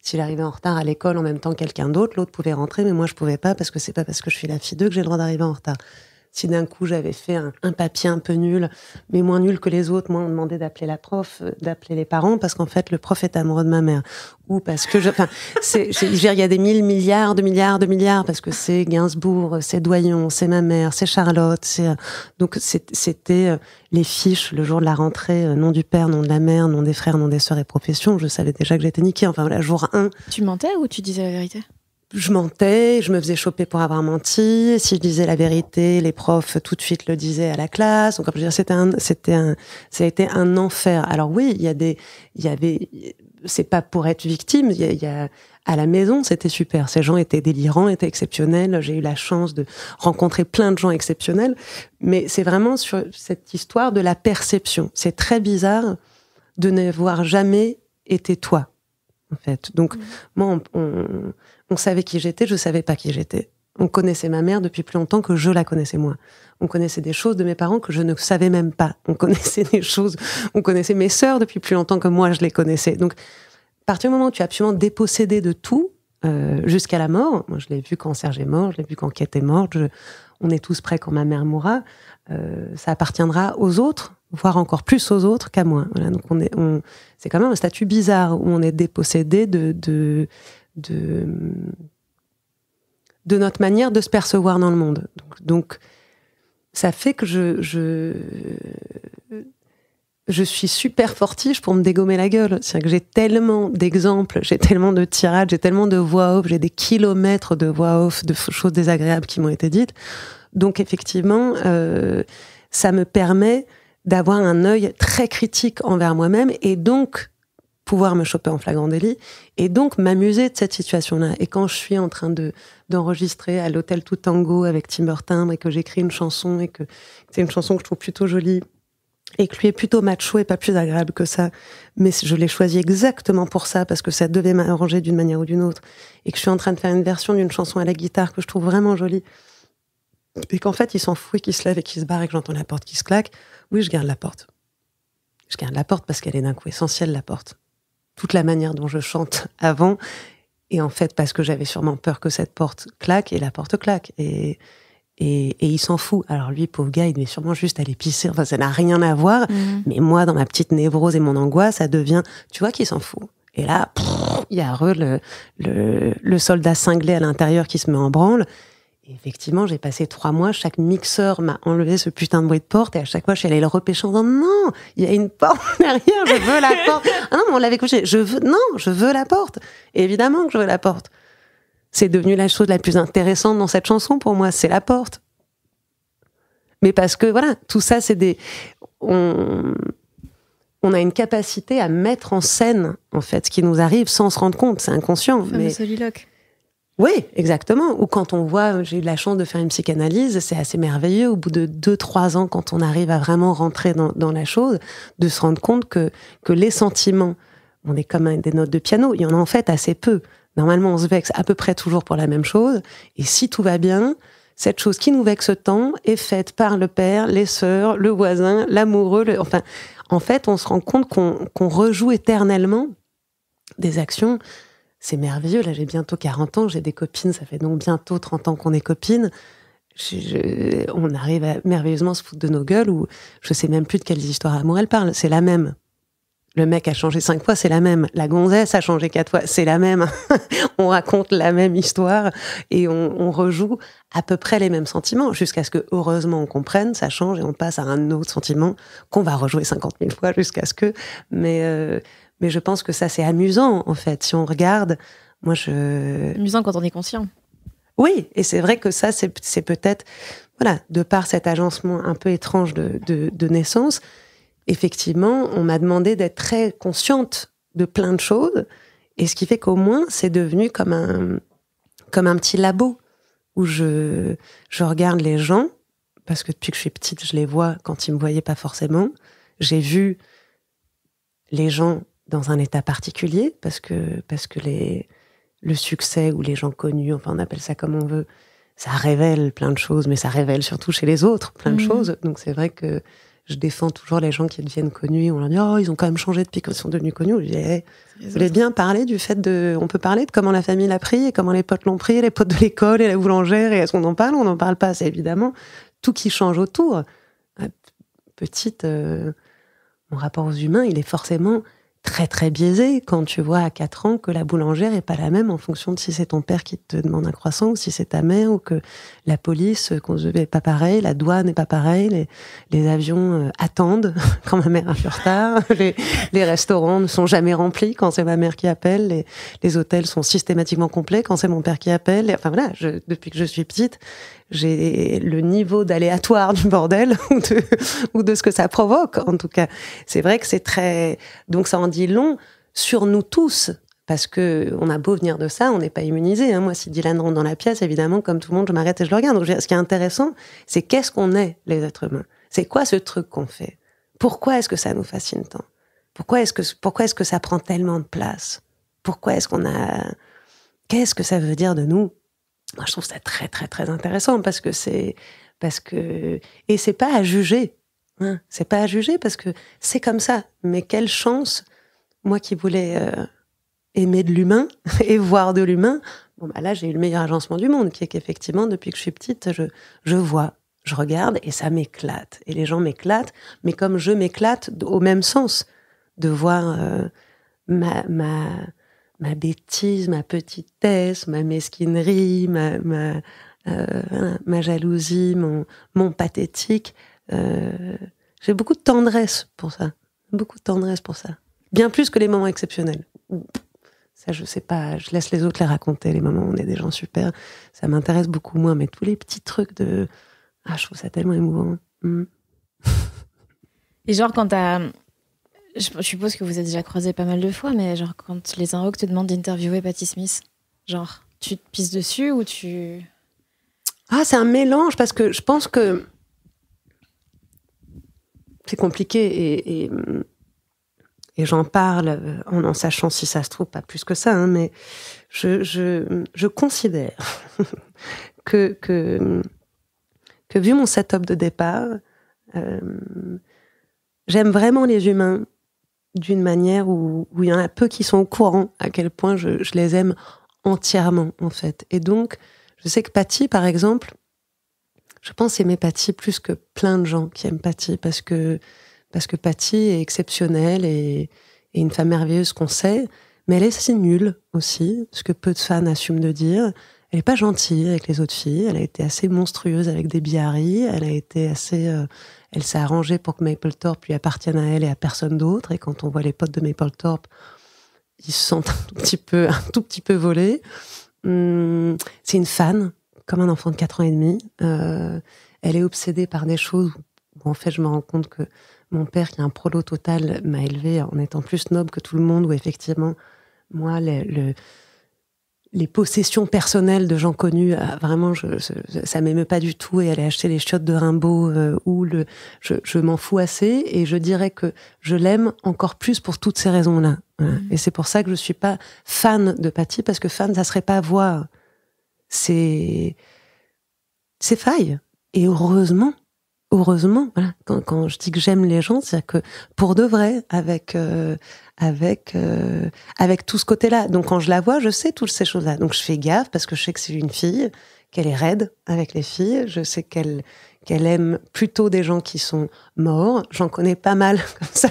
Speaker 2: S'il arrivait en retard à l'école en même temps quelqu'un d'autre, l'autre pouvait rentrer, mais moi je pouvais pas parce que c'est pas parce que je suis la fille d'eux que j'ai le droit d'arriver en retard si d'un coup j'avais fait un, papier un peu nul, mais moins nul que les autres, moi on demandait d'appeler la prof, euh, d'appeler les parents, parce qu'en fait le prof est amoureux de ma mère. Ou parce que, enfin, il y a des mille milliards de milliards de milliards, parce que c'est Gainsbourg, c'est Doyon, c'est ma mère, c'est Charlotte. c'est euh, Donc c'était euh, les fiches le jour de la rentrée, nom du père, nom de la mère, nom des frères, nom des sœurs et profession. Je savais déjà que j'étais niquée. Enfin voilà, jour 1.
Speaker 1: Tu mentais ou tu disais la vérité
Speaker 2: je mentais, je me faisais choper pour avoir menti. Si je disais la vérité, les profs tout de suite le disaient à la classe. Donc, je dire, c'était un, c'était un, ça a été un enfer. Alors oui, il y a des, il y avait, c'est pas pour être victime. Il y a, à la maison, c'était super. Ces gens étaient délirants, étaient exceptionnels. J'ai eu la chance de rencontrer plein de gens exceptionnels. Mais c'est vraiment sur cette histoire de la perception. C'est très bizarre de ne voir jamais été toi, en fait. Donc, mmh. moi, on on savait qui j'étais, je savais pas qui j'étais. On connaissait ma mère depuis plus longtemps que je la connaissais moi. On connaissait des choses de mes parents que je ne savais même pas. On connaissait des choses, on connaissait mes sœurs depuis plus longtemps que moi je les connaissais. Donc, à partir du moment où tu es absolument dépossédé de tout, euh, jusqu'à la mort, moi je l'ai vu quand Serge est mort, je l'ai vu quand Kate est morte, on est tous prêts quand ma mère mourra, euh, ça appartiendra aux autres, voire encore plus aux autres qu'à moi. Voilà, donc on est, c'est quand même un statut bizarre où on est dépossédé de, de de, de notre manière de se percevoir dans le monde. Donc, ça fait que je, je, je suis super fortiche pour me dégommer la gueule. C'est-à-dire que j'ai tellement d'exemples, j'ai tellement de tirades, j'ai tellement de voix off, j'ai des kilomètres de voix off, de choses désagréables qui m'ont été dites. Donc effectivement, euh, ça me permet d'avoir un œil très critique envers moi-même et donc pouvoir me choper en flagrant délit et donc m'amuser de cette situation-là. Et quand je suis en train de d'enregistrer à l'hôtel Tout Tango avec Timber Timbre et que j'écris une chanson et que c'est une chanson que je trouve plutôt jolie et que lui est plutôt macho et pas plus agréable que ça, mais je l'ai choisi exactement pour ça parce que ça devait m'arranger d'une manière ou d'une autre et que je suis en train de faire une version d'une chanson à la guitare que je trouve vraiment jolie et qu'en fait il s'en fout et qu'il se lève et qu'il se barre et que j'entends la porte qui se claque, oui je garde la porte. Je garde la porte parce qu'elle est d'un coup essentielle la porte toute la manière dont je chante avant. Et en fait, parce que j'avais sûrement peur que cette porte claque, et la porte claque. Et, et, il s'en fout. Alors lui, pauvre gars, il met sûrement juste à pisser. Enfin, ça n'a rien à voir. Mhm. Mais moi, dans ma petite névrose et mon angoisse, ça devient, tu vois qu'il s'en fout. Et là, il y a le, le, le soldat cinglé à l'intérieur qui se met en branle effectivement, j'ai passé trois mois, chaque mixeur m'a enlevé ce putain de bruit de porte et à chaque fois, je suis allée le repêcher en disant non, il y a une porte derrière, je veux la porte. Ah non, on l'avait couché. Je veux, non, je veux la porte. Évidemment que je veux la porte. C'est devenu la chose la plus intéressante dans cette chanson pour moi, c'est la porte. Mais parce que voilà, tout ça, c'est des, on, on a une capacité à mettre en scène en fait ce qui nous arrive sans se rendre compte, c'est inconscient. Le mais soliloque. Oui, exactement. Ou quand on voit, euh, j'ai eu la chance de faire une psychanalyse, c'est assez merveilleux au bout de deux, trois ans, quand on arrive à vraiment rentrer dans, la chose, de se rendre compte que, que les sentiments, on est comme des notes de piano, il y en a en fait assez peu. Normalement, on se vexe à peu près toujours pour la même chose. Et si tout va bien, cette chose qui nous vexe tant est faite par le père, les sœurs, le voisin, l'amoureux. Enfin, en fait, on se rend compte qu'on rejoue éternellement des actions c'est merveilleux. Là, j'ai bientôt 40 ans, j'ai des copines, ça fait donc bientôt 30 ans qu'on est copines. on arrive à merveilleusement se foutre de nos gueules ou je sais même plus de quelles histoires amoureuses elle parle. C'est la même. Le mec a changé cinq fois, c'est la même. La gonzesse a changé quatre fois, c'est la même. on raconte la même histoire et on, rejoue à peu près les mêmes sentiments jusqu'à ce que, heureusement, on comprenne, ça change et on passe à un autre sentiment qu'on va rejouer 50 000 fois jusqu'à ce que. Mais euh, mais je pense que ça, c'est amusant, en fait. Si on regarde, moi, je.
Speaker 1: Amusant quand on est conscient.
Speaker 2: Oui, et c'est vrai que ça, c'est peut-être, voilà, de par cet agencement un peu étrange de, de, de naissance, effectivement, on m'a demandé d'être très consciente de plein de choses. Et ce qui fait qu'au moins, c'est devenu comme un, comme un petit labo où je, je regarde les gens, parce que depuis que je suis petite, je les vois quand ils me voyaient pas forcément. J'ai vu les gens dans un état particulier parce que, parce que les, le succès ou les gens connus, enfin on appelle ça comme on veut, ça révèle plein de choses, mais ça révèle surtout chez les autres plein de mmh. choses. Donc c'est vrai que je défends toujours les gens qui deviennent connus. On leur dit oh ils ont quand même changé depuis qu'ils sont devenus connus. Je dis, eh, vous voulez bien parler du fait de, on peut parler de comment la famille l'a pris et comment les potes l'ont pris, les potes de l'école et la boulangère et est-ce qu'on en parle On n'en parle pas, c'est évidemment tout qui change autour. Ah, petite, euh, mon rapport aux humains, il est forcément très très biaisé quand tu vois à 4 ans que la boulangère est pas la même en fonction de si c'est ton père qui te demande un croissant ou si c'est ta mère ou que la police euh, n'est pas pareille, la douane n'est pas pareille les, avions euh, attendent quand ma mère est en retard, les, restaurants ne sont jamais remplis quand c'est ma mère qui appelle, les, les hôtels sont systématiquement complets quand c'est mon père qui appelle. enfin voilà, depuis que je suis petite, j'ai le niveau d'aléatoire du bordel ou de, ce que ça provoque. En tout cas, c'est vrai que c'est très. Donc ça en dit long sur nous tous. Parce que on a beau venir de ça, on n'est pas immunisé. Hein. Moi, si Dylan rentre dans la pièce, évidemment, comme tout le monde, je m'arrête et je le regarde. Donc, ce qui est intéressant, c'est qu'est-ce qu'on est, les êtres humains C'est quoi ce truc qu'on fait Pourquoi est-ce que ça nous fascine tant Pourquoi est-ce que, pourquoi est-ce que ça prend tellement de place Pourquoi est-ce qu'on a... Qu'est-ce que ça veut dire de nous moi, je trouve ça très, très, très intéressant parce que c'est. Parce que... Et c'est pas à juger. Hein. C'est pas à juger parce que c'est comme ça. Mais quelle chance, moi qui voulais euh, aimer de l'humain et voir de l'humain, bon, bah là, j'ai eu le meilleur agencement du monde, qui est qu'effectivement, depuis que je suis petite, je, je vois, je regarde et ça m'éclate. Et les gens m'éclatent, mais comme je m'éclate au même sens, de voir euh, ma, ma ma bêtise, ma petitesse, ma mesquinerie, ma, ma, euh, ma jalousie, mon, mon pathétique. Euh, j'ai beaucoup de tendresse pour ça. Beaucoup de tendresse pour ça. Bien plus que les moments exceptionnels. Ça, je sais pas, je laisse les autres les raconter, les moments où on est des gens super. Ça m'intéresse beaucoup moins, mais tous les petits trucs de. Ah, je trouve ça tellement émouvant. Hmm.
Speaker 1: Et genre, quand t'as je, suppose que vous êtes déjà croisé pas mal de fois, mais genre quand les Inrocks te demandent d'interviewer Patty Smith, genre tu te pisses dessus ou tu. Ah,
Speaker 2: c'est un mélange parce que je pense que c'est compliqué et, j'en parle euh, en en sachant si ça se trouve pas plus que ça, hein, mais je, considère que, que, vu mon setup de départ, euh, j'aime vraiment les humains d'une manière où, il y en a peu qui sont au courant à quel point je, les aime entièrement, en fait. Et donc, je sais que Patty, par exemple, je pense aimer Patty plus que plein de gens qui aiment Patty, parce que, parce que Patty est exceptionnelle et, et une femme merveilleuse qu'on sait, mais elle est si nulle aussi, ce que peu de fans assument de dire elle n'est pas gentille avec les autres filles. Elle a été assez monstrueuse avec des biary. Elle a été assez. Euh, elle s'est arrangée pour que Mapplethorpe lui appartienne à elle et à personne d'autre. Et quand on voit les potes de Mapplethorpe, ils se sentent un tout petit peu, un tout petit peu volés. Hum, c'est une fan, comme un enfant de 4 ans et demi. Euh, elle est obsédée par des choses où, en fait, je me rends compte que mon père, qui est un prolo total, m'a élevée en étant plus noble que tout le monde, où effectivement, moi, le les possessions personnelles de gens connus, euh, vraiment, je, ça m'émeut pas du tout. Et aller acheter les chiottes de Rimbaud euh, ou le, je, m'en fous assez. Et je dirais que je l'aime encore plus pour toutes ces raisons-là. Mmh. Et c'est pour ça que je suis pas fan de Patty parce que fan, ça serait pas voir C'est, ses failles. Et heureusement, heureusement, quand, je dis que j'aime les gens, c'est-à-dire que pour de vrai, avec euh, avec euh, avec tout ce côté-là. Donc quand je la vois, je sais toutes ces choses-là. Donc je fais gaffe parce que je sais que c'est une fille, qu'elle est raide avec les filles, je sais qu'elle qu'elle aime plutôt des gens qui sont morts. J'en connais pas mal comme ça.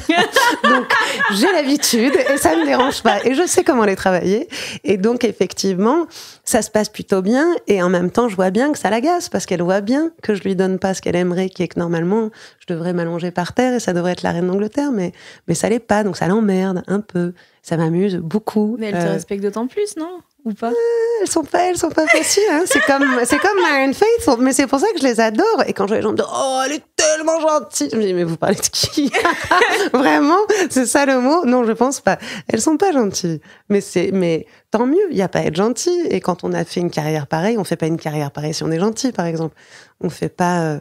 Speaker 2: donc, j'ai l'habitude et ça ne me dérange pas. Et je sais comment les travailler. Et donc, effectivement, ça se passe plutôt bien. Et en même temps, je vois bien que ça l'agace parce qu'elle voit bien que je lui donne pas ce qu'elle aimerait, qui est que normalement, je devrais m'allonger par terre et ça devrait être la reine d'Angleterre. Mais, mais ça l'est pas. Donc, ça l'emmerde un peu. Ça m'amuse beaucoup. Mais elle te euh, respecte
Speaker 1: d'autant plus, non? ou pas euh,
Speaker 2: Elles sont pas, elles sont pas faciles. Hein. C'est comme, c'est comme Iron Faith, mais c'est pour ça que je les adore. Et quand je vois les gens me disent, oh, elle est tellement gentille, je me dis, mais vous parlez de qui Vraiment, c'est ça le mot Non, je pense pas. Elles sont pas gentilles, mais c'est, mais tant mieux. Il n'y a pas à être gentil. Et quand on a fait une carrière pareille, on fait pas une carrière pareille si on est gentil, par exemple. On fait pas. Euh,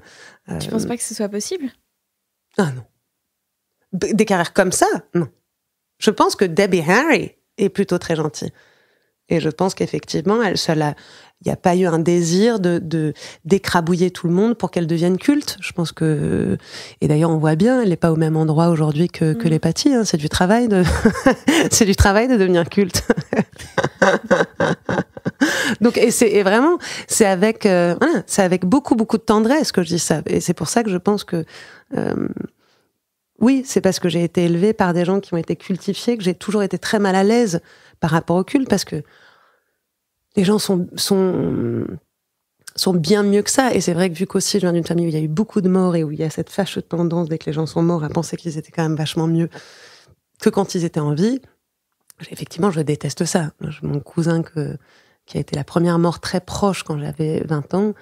Speaker 2: tu penses euh,
Speaker 1: pas que ce soit possible
Speaker 2: Ah non. Des carrières comme ça, non. Je pense que Debbie Harry est plutôt très gentille. Et je pense qu'effectivement, elle, il n'y a pas eu un désir de d'écrabouiller tout le monde pour qu'elle devienne culte. Je pense que et d'ailleurs on voit bien, elle n'est pas au même endroit aujourd'hui que, que mm. Hein. C'est du travail de c'est du travail de devenir culte. Donc et c'est vraiment c'est avec euh, c'est avec beaucoup beaucoup de tendresse que je dis ça et c'est pour ça que je pense que euh, oui, c'est parce que j'ai été élevée par des gens qui ont été cultifiés que j'ai toujours été très mal à l'aise par rapport au culte parce que les gens sont, sont, sont bien mieux que ça. Et c'est vrai que vu qu'aussi je viens d'une famille où il y a eu beaucoup de morts et où il y a cette fâcheuse tendance dès que les gens sont morts à penser qu'ils étaient quand même vachement mieux que quand ils étaient en vie, effectivement, je déteste ça. Mon cousin que, qui a été la première mort très proche quand j'avais 20 ans,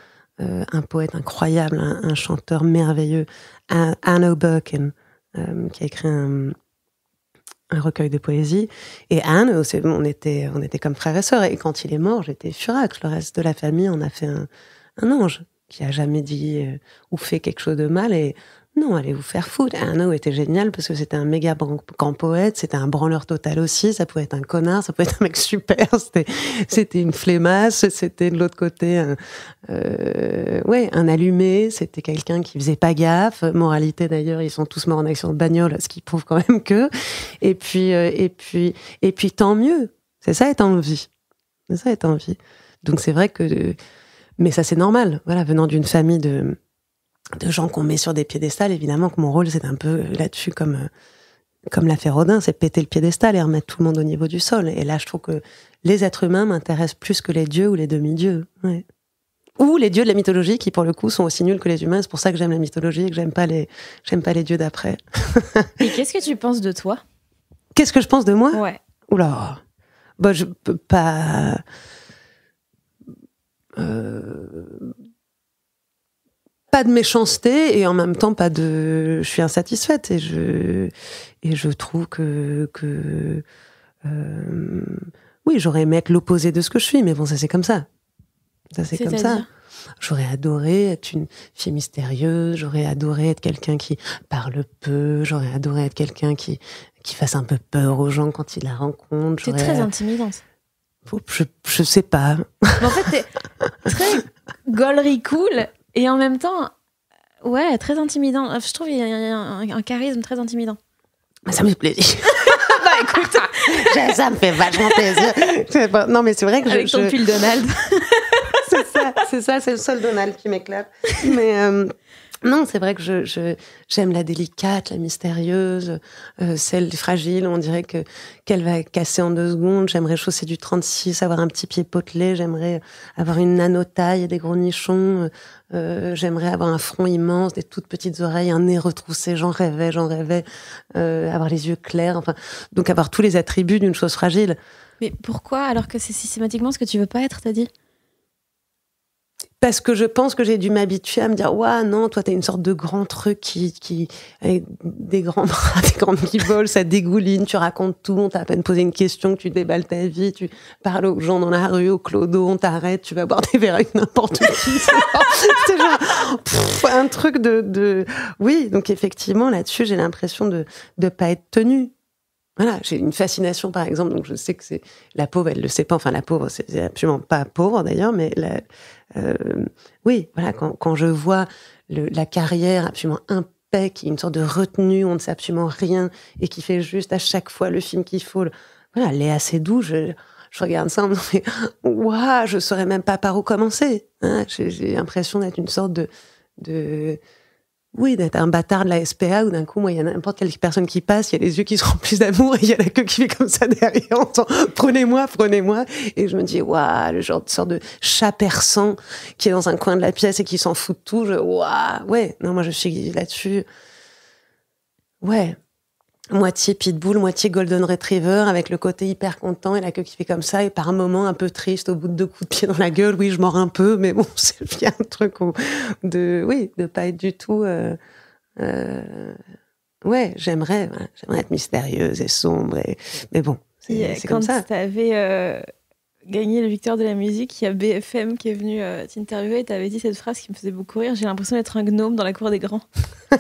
Speaker 2: euh, un poète incroyable, un, chanteur merveilleux, Anne O'Burkin, euh, qui a écrit un, un recueil de poésie. Et Anne, euh, on était, on était comme frère et sœurs. Et quand il est mort, j'étais furax. Le reste de la famille, on a fait un, un ange qui a jamais dit euh, ou fait quelque chose de mal. Et non, allez vous faire foutre. Anne était génial parce que c'était un méga grand poète. C'était un branleur total aussi. Ça pouvait être un connard, ça pouvait être un mec super. C'était, c'était une flémasse. C'était de l'autre côté euh, ouais, un allumé. C'était quelqu'un qui faisait pas gaffe. Moralité d'ailleurs, ils sont tous morts en accident de bagnole, ce qui prouve quand même que. Et puis, euh, et puis, et puis, tant mieux. C'est ça être en vie. C'est ça être en vie. Donc c'est vrai que, mais ça c'est normal. Voilà, venant d'une famille de de gens qu'on met sur des piédestals, évidemment que mon rôle c'est un peu là-dessus comme euh, comme l'a fait Rodin, c'est péter le piédestal et remettre tout le monde au niveau du sol. Et là, je trouve que les êtres humains m'intéressent plus que les dieux ou les demi-dieux. Ou les dieux de la mythologie qui, pour le coup, sont aussi nuls que les humains. C'est pour ça que j'aime la mythologie et que j'aime pas les, j'aime pas les dieux d'après.
Speaker 1: et qu'est-ce que tu penses de toi
Speaker 2: Qu'est-ce que je pense de moi Ouais. Oula. Bah, je peux pas. Euh, pas de méchanceté et en même temps pas de. Je suis insatisfaite et je et je trouve que que euh, oui j'aurais aimé être l'opposé de ce que je suis mais bon ça c'est comme ça ça c'est comme ça. J'aurais adoré être une fille mystérieuse, j'aurais adoré être quelqu'un qui parle peu, j'aurais adoré être quelqu'un qui qui fasse un peu peur aux gens quand ils la rencontrent. T'es très
Speaker 1: intimidante.
Speaker 2: Oh, je, je sais pas. en fait,
Speaker 1: t'es très gaulerie cool et en même temps, ouais, très intimidant. Ah, je trouve qu'il y a un, charisme très intimidant.
Speaker 2: Bah, ça me plaît. bah écoute, ça me fait vachement plaisir. Non, mais c'est vrai que je. Avec ton pull Donald. c'est ça, c'est ça, c'est le seul Donald qui m'éclate. Mais. Euh, non, c'est vrai que je, j'aime la délicate, la mystérieuse, euh, celle fragile. On dirait que qu'elle va casser en deux secondes. J'aimerais chausser du 36, avoir un petit pied potelé. J'aimerais avoir une nano taille et des gros nichons. Euh, j'aimerais avoir un front immense, des toutes petites oreilles, un nez retroussé. J'en rêvais, j'en rêvais. Euh, avoir les yeux clairs. Enfin, donc avoir tous les attributs d'une chose fragile.
Speaker 1: Mais pourquoi alors que c'est systématiquement ce que tu veux pas être, t'as dit
Speaker 2: parce que je pense que j'ai dû m'habituer à me dire ouah non toi t'as une sorte de grand truc qui qui avec des grands bras des grandes giboles, ça dégouline tu racontes tout on t'a à peine posé une question tu déballes ta vie tu parles aux gens dans la rue aux clodo on t'arrête tu vas boire des verres n'importe qui c'est un truc de de oui donc effectivement là-dessus j'ai l'impression de de pas être tenue voilà, j'ai une fascination, par exemple, donc je sais que c'est la pauvre, elle le sait pas, enfin la pauvre, c'est absolument pas pauvre d'ailleurs, mais la, euh, oui, voilà, quand, quand je vois le, la carrière absolument impec, une sorte de retenue, on ne sait absolument rien, et qui fait juste à chaque fois le film qu'il faut, voilà, elle est assez douce, je, je regarde ça en me disant, waouh, je saurais même pas par où commencer. Hein. j'ai l'impression d'être une sorte de, de oui, d'être un bâtard de la SPA où d'un coup, moi, il y a n'importe quelle personne qui passe, il y a les yeux qui se remplissent d'amour et il y a la queue qui fait comme ça derrière en disant prenez-moi, prenez-moi. Et je me dis, waouh, le genre de sorte de chat persan qui est dans un coin de la pièce et qui s'en fout de tout. Je, waouh, ouais, non, moi, je suis là-dessus. Ouais, moitié pitbull, moitié golden retriever, avec le côté hyper content et la queue qui fait comme ça, et par moment un peu triste, au bout de deux coups de pied dans la gueule, oui, je mords un peu, mais bon, c'est bien un truc de, oui, de pas être du tout, euh, euh, ouais, j'aimerais, j'aimerais être mystérieuse et sombre, et, mais bon, c'est comme ça
Speaker 1: gagné le Victoire de la musique, il y a BFM qui est venu euh, t'interviewer et t'avais dit cette phrase qui me faisait beaucoup rire. J'ai l'impression d'être un gnome dans la cour des grands.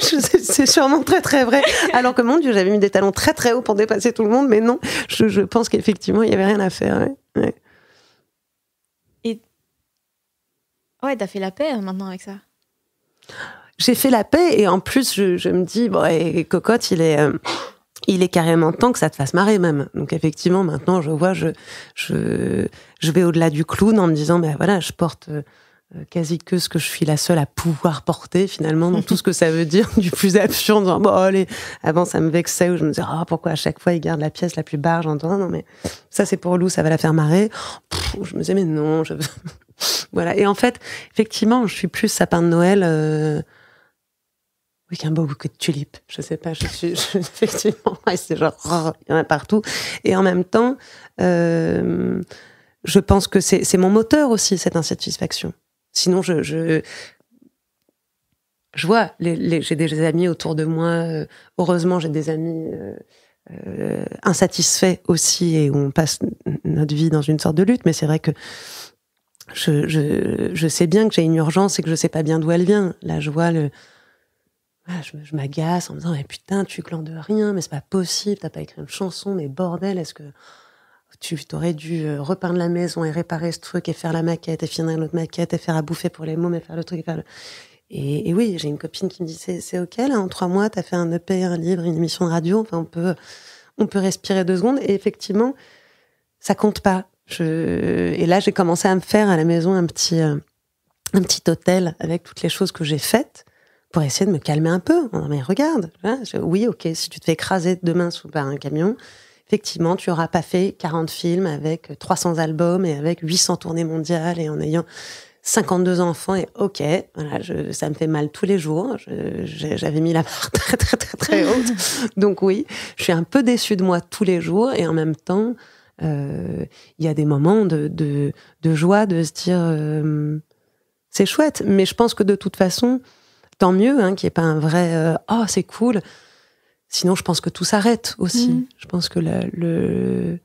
Speaker 2: c'est sûrement très très vrai. Alors que mon Dieu, j'avais mis des talons très très hauts pour dépasser tout le monde, mais non, je, pense qu'effectivement, il n'y avait rien à faire. Ouais.
Speaker 1: Et t'as fait la paix hein, maintenant avec ça.
Speaker 2: J'ai fait la paix et en plus, je, me dis, bon, et Cocotte, il est. Euh, il est carrément temps que ça te fasse marrer même. Donc effectivement, maintenant, je vois, je, je, je vais au-delà du clown en me disant, ben voilà, je porte euh, quasi que ce que je suis la seule à pouvoir porter finalement dans tout ce que ça veut dire du plus absurde disant, bon allez avant ça me vexait ou je me disais oh, pourquoi à chaque fois il garde la pièce la plus barre j'entends non mais ça c'est pour Lou ça va la faire marrer je me disais mais non je voilà et en fait effectivement je suis plus sapin de Noël euh, oui, qu'un beau bouquet de tulipes, je sais pas, je suis je, effectivement, c'est genre, oh, il y en a partout. Et en même temps, euh, je pense que c'est mon moteur aussi, cette insatisfaction. Sinon, je, je, je vois, les, les, j'ai des amis autour de moi, euh, heureusement, j'ai des amis. Euh, euh aussi et où on passe notre vie dans une sorte de lutte. Mais c'est vrai que je, je, je, sais bien que j'ai une urgence et que je sais pas bien d'où elle vient. Là, je vois le, ah, je, m'agace en me disant mais putain tu clans de rien mais c'est pas possible t'as pas écrit une chanson mais bordel est-ce que tu aurais dû euh, repeindre la maison et réparer ce truc et faire la maquette et finir une autre maquette et faire à bouffer pour les mômes et faire le truc et Et, oui, j'ai une copine qui me dit c'est ok là en trois mois t'as fait un EP, un livre, une émission de radio. Enfin on peut on peut respirer deux secondes et effectivement ça compte pas. Et là j'ai commencé à me faire à la maison un petit euh, un petit hôtel avec toutes les choses que j'ai faites pour essayer de me calmer un peu. Mais regarde, hein, oui, ok, si tu te fais écraser demain sous par un camion, effectivement, tu n'auras pas fait 40 films avec 300 albums et avec 800 tournées mondiales et en ayant 52 enfants et ok, voilà, ça me fait mal tous les jours. J'avais mis la barre très très très très haute. Donc oui, je suis un peu déçue de moi tous les jours et en même temps, euh, il y a des moments de, joie, de se dire euh, c'est chouette. Mais je pense que de toute façon, tant mieux, hein, qu'il n'y ait pas un vrai euh, oh c'est cool. Sinon, je pense que tout s'arrête aussi. Mhm. Je pense que le,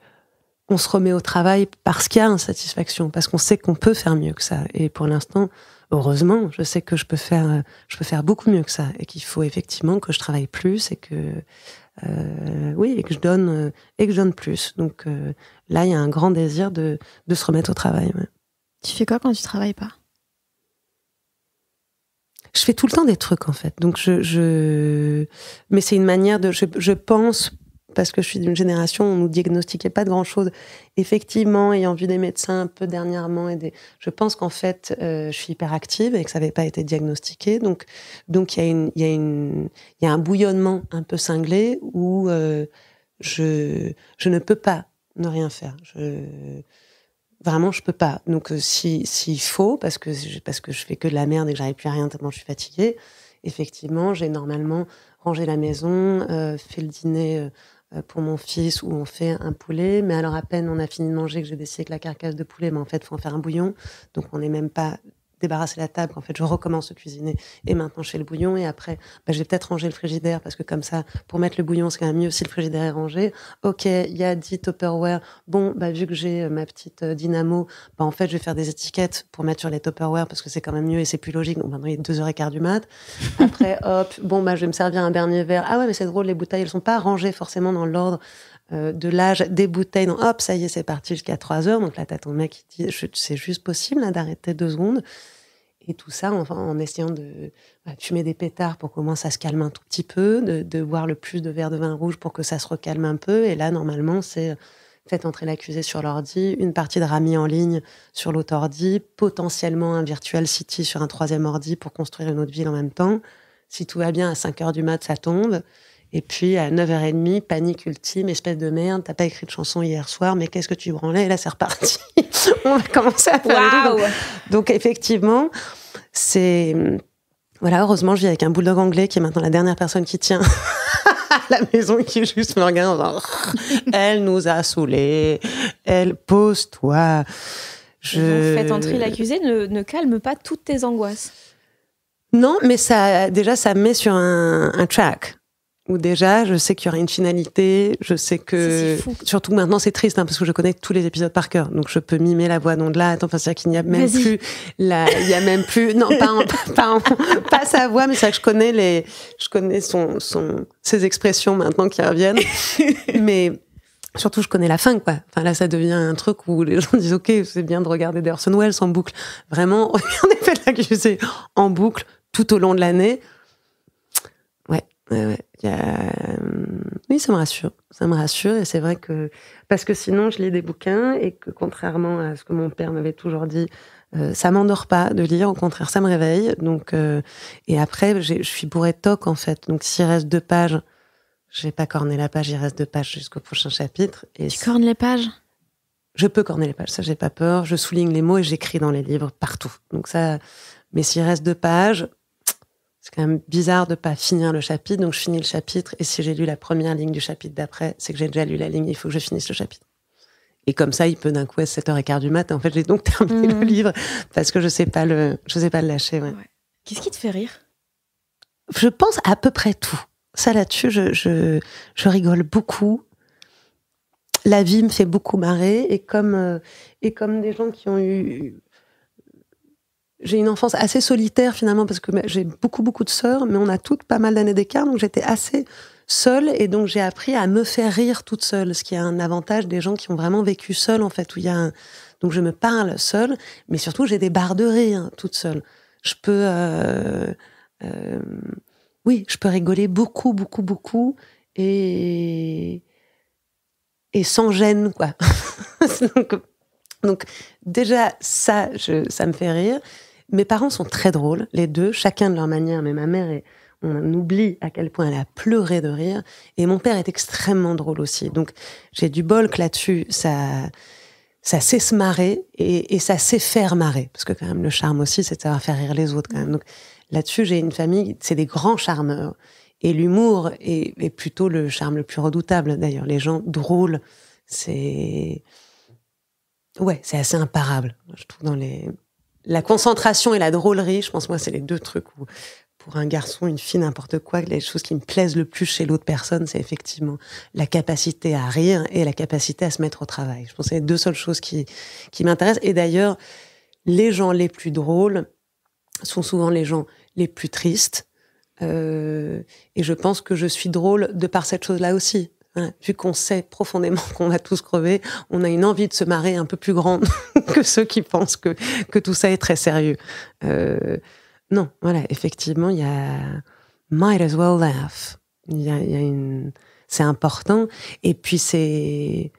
Speaker 2: on se remet au travail parce qu'il y a insatisfaction, parce qu'on sait qu'on peut faire mieux que ça. Et pour l'instant, heureusement, je sais que je peux faire, je peux faire beaucoup mieux que ça, et qu'il faut effectivement que je travaille plus et que euh, oui, et que je donne et que je donne plus. Donc euh, là, il y a un grand désir de, de se remettre au travail.
Speaker 1: Tu fais quoi quand tu travailles pas
Speaker 2: je fais tout le temps des trucs en fait. Donc je, je... mais c'est une manière de, je, je, pense parce que je suis d'une génération où on nous diagnostiquait pas de grand chose. Effectivement, ayant vu des médecins un peu dernièrement et des, je pense qu'en fait, euh, je suis hyperactive et que ça n'avait pas été diagnostiqué. Donc, donc il y a une, il y a une, il y a un bouillonnement un peu cinglé où euh, je, je ne peux pas ne rien faire. Je, Vraiment, je peux pas. Donc, euh, si s'il faut, parce que parce que je fais que de la merde et que j'arrive plus à rien tellement je suis fatiguée. Effectivement, j'ai normalement rangé la maison, euh, fait le dîner euh, pour mon fils où on fait un poulet. Mais alors à peine on a fini de manger que j'ai décidé que la carcasse de poulet, mais en fait, faut en faire un bouillon. Donc, on n'est même pas débarrasser la table, en fait, je recommence de cuisiner. Et maintenant, je fais le bouillon et après, bah, je vais peut-être ranger le frigidaire parce que comme ça, pour mettre le bouillon, c'est quand même mieux si le frigidaire est rangé. Ok, il y a 10 topperware Bon, bah, vu que j'ai euh, ma petite euh, dynamo, bah, en fait, je vais faire des étiquettes pour mettre sur les topperware parce que c'est quand même mieux et c'est plus logique. On maintenant, il est 2h15 du mat. Après, hop, bon, bah, je vais me servir un dernier verre. Ah ouais, mais c'est drôle, les bouteilles, elles sont pas rangées forcément dans l'ordre euh, de l'âge des bouteilles. hop, ça y est, c'est parti jusqu'à 3 heures. Donc là, t'as ton mec qui dit, c'est juste possible hein, d'arrêter deux secondes. Et tout ça en essayant de fumer des pétards pour moins ça se calme un tout petit peu, de, boire le plus de verre de vin rouge pour que ça se recalme un peu. Et là, normalement, c'est fait entrer l'accusé sur l'ordi, une partie de Rami en ligne sur l'autre ordi, potentiellement un virtual city sur un troisième ordi pour construire une autre ville en même temps. Si tout va bien, à 5 heures du mat, ça tombe. Et puis à 9h30, panique ultime, espèce de merde, t'as pas écrit de chanson hier soir, mais qu'est-ce que tu branlais Et là, c'est reparti. On va
Speaker 1: commencer à faire donc,
Speaker 2: donc effectivement, c'est... Voilà, heureusement, je vis avec un bulldog anglais qui est maintenant la dernière personne qui tient à la maison et qui juste me regarde en Elle nous a saoulés, elle pose-toi. Je... fait faites entrer
Speaker 1: l'accusé ne, calme pas toutes tes angoisses.
Speaker 2: Non, mais ça, déjà, ça me met sur un track où déjà je sais qu'il y aura une finalité, je sais que surtout maintenant c'est triste hein, parce que je connais tous les épisodes par cœur, donc je peux mimer la voix Attends, Enfin c'est qu'il n'y a même plus il y a même plus non pas sa voix, mais c'est que je connais les, je connais son son ses expressions maintenant qui reviennent, mais Surtout, je connais la fin, quoi. Enfin, là, ça devient un truc où les gens disent, OK, c'est bien de regarder Orson Welles en boucle. Vraiment, que je sais en boucle tout au long de l'année euh, oui, ça me rassure. Ça me rassure et c'est vrai que parce que sinon je lis des bouquins et que contrairement à ce que mon père m'avait toujours dit, euh, ça m'endort pas de lire. Au contraire, ça me réveille. Donc euh, et après je suis bourrée de toc en fait. Donc s'il reste deux pages, je vais pas corner la page. Il reste deux pages jusqu'au prochain chapitre. Et tu cornes les pages Je peux corner les pages. Ça j'ai pas peur. Je souligne les mots et j'écris dans les livres partout. Donc ça. Mais s'il reste deux pages, c'est quand même bizarre de pas finir le chapitre. Donc je finis le chapitre et si j'ai lu la première ligne du chapitre d'après, c'est que j'ai déjà lu la ligne. Il faut que je finisse le chapitre. Et comme ça, il peut d'un coup être 7h15 du matin. En fait, j'ai donc terminé le mmh. livre parce que je sais pas le, je sais pas le lâcher.
Speaker 1: Qu'est-ce qui te fait rire
Speaker 2: Je pense à peu près tout. Ça là-dessus, je, je, je rigole beaucoup. La vie me fait beaucoup marrer et comme euh, et comme des gens qui ont eu j'ai une enfance assez solitaire finalement parce que bah, j'ai beaucoup beaucoup de sœurs, mais on a toutes pas mal d'années d'écart, donc j'étais assez seule et donc j'ai appris à me faire rire toute seule, ce qui est un avantage des gens qui ont vraiment vécu seul en fait, où il y a un... donc je me parle seule, mais surtout j'ai des barres de rire toute seule. Je peux, euh, euh, oui, je peux rigoler beaucoup beaucoup beaucoup et et sans gêne quoi. donc, donc déjà ça, je, ça me fait rire. Mes parents sont très drôles, les deux, chacun de leur manière, mais ma mère on oublie à quel point elle a pleuré de rire. Et mon père est extrêmement drôle aussi. Donc j'ai du bol que là-dessus, ça, ça sait se marrer et, et, ça sait faire marrer. Parce que quand même, le charme aussi, c'est de savoir faire rire les autres quand même. Donc là-dessus, j'ai une famille, c'est des grands charmeurs. Et l'humour est, est, plutôt le charme le plus redoutable d'ailleurs. Les gens drôles, c'est... Ouais, c'est assez imparable, je trouve, dans les la concentration et la drôlerie, je pense moi c'est les deux trucs où pour un garçon, une fille, n'importe quoi, les choses qui me plaisent le plus chez l'autre personne, c'est effectivement la capacité à rire et la capacité à se mettre au travail. Je pense que c'est les deux seules choses qui, qui m'intéressent. Et d'ailleurs, les gens les plus drôles sont souvent les gens les plus tristes. Euh, et je pense que je suis drôle de par cette chose-là aussi. Vu qu'on sait profondément qu'on va tous crever, on a une envie de se marrer un peu plus grande que ceux qui pensent que, que tout ça est très sérieux. Euh, non, voilà, effectivement, il y a might as well laugh. Il y a une, c'est important. Et puis c'est,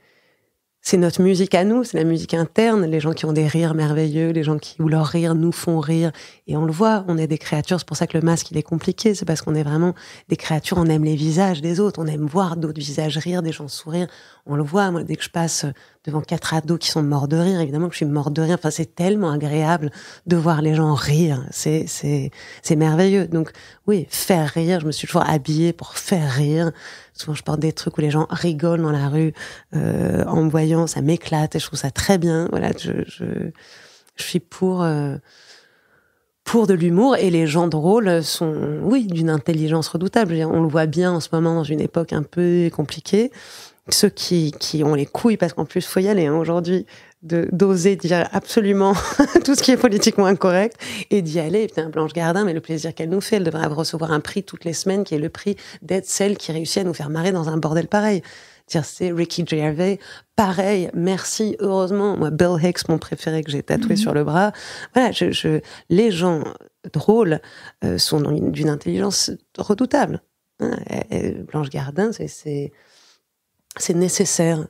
Speaker 2: c'est notre musique à nous, c'est la musique interne, les gens qui ont des rires merveilleux, les gens qui, où leurs rires nous font rire. Et on le voit, on est des créatures, c'est pour ça que le masque, il est compliqué, c'est parce qu'on est vraiment des créatures, on aime les visages des autres, on aime voir d'autres visages rire, des gens sourire. On le voit, moi, dès que je passe devant quatre ados qui sont morts de rire, évidemment que je suis morte de rire. Enfin, c'est tellement agréable de voir les gens rire. C'est, c'est, c'est merveilleux. Donc, oui, faire rire, je me suis toujours habillée pour faire rire. Souvent, je porte des trucs où les gens rigolent dans la rue euh, en me voyant, ça m'éclate et je trouve ça très bien. Voilà, je, suis pour euh, pour de l'humour et les gens drôles sont, oui, d'une intelligence redoutable. on le voit bien en ce moment dans une époque un peu compliquée. Ceux qui, ont les couilles, parce qu'en plus, faut y aller hein, aujourd'hui, d'oser dire absolument tout ce qui est politiquement incorrect et d'y aller. Et un Blanche Gardin, mais le plaisir qu'elle nous fait, elle devrait recevoir un prix toutes les semaines qui est le prix d'être celle qui réussit à nous faire marrer dans un bordel pareil. Dire c'est Ricky Gervais, pareil, merci, heureusement. Moi, Bill Hicks, mon préféré que j'ai tatoué mhm. sur le bras. Voilà, je, les gens drôles euh, sont d'une intelligence redoutable. Hein, Blanche Gardin, c'est nécessaire.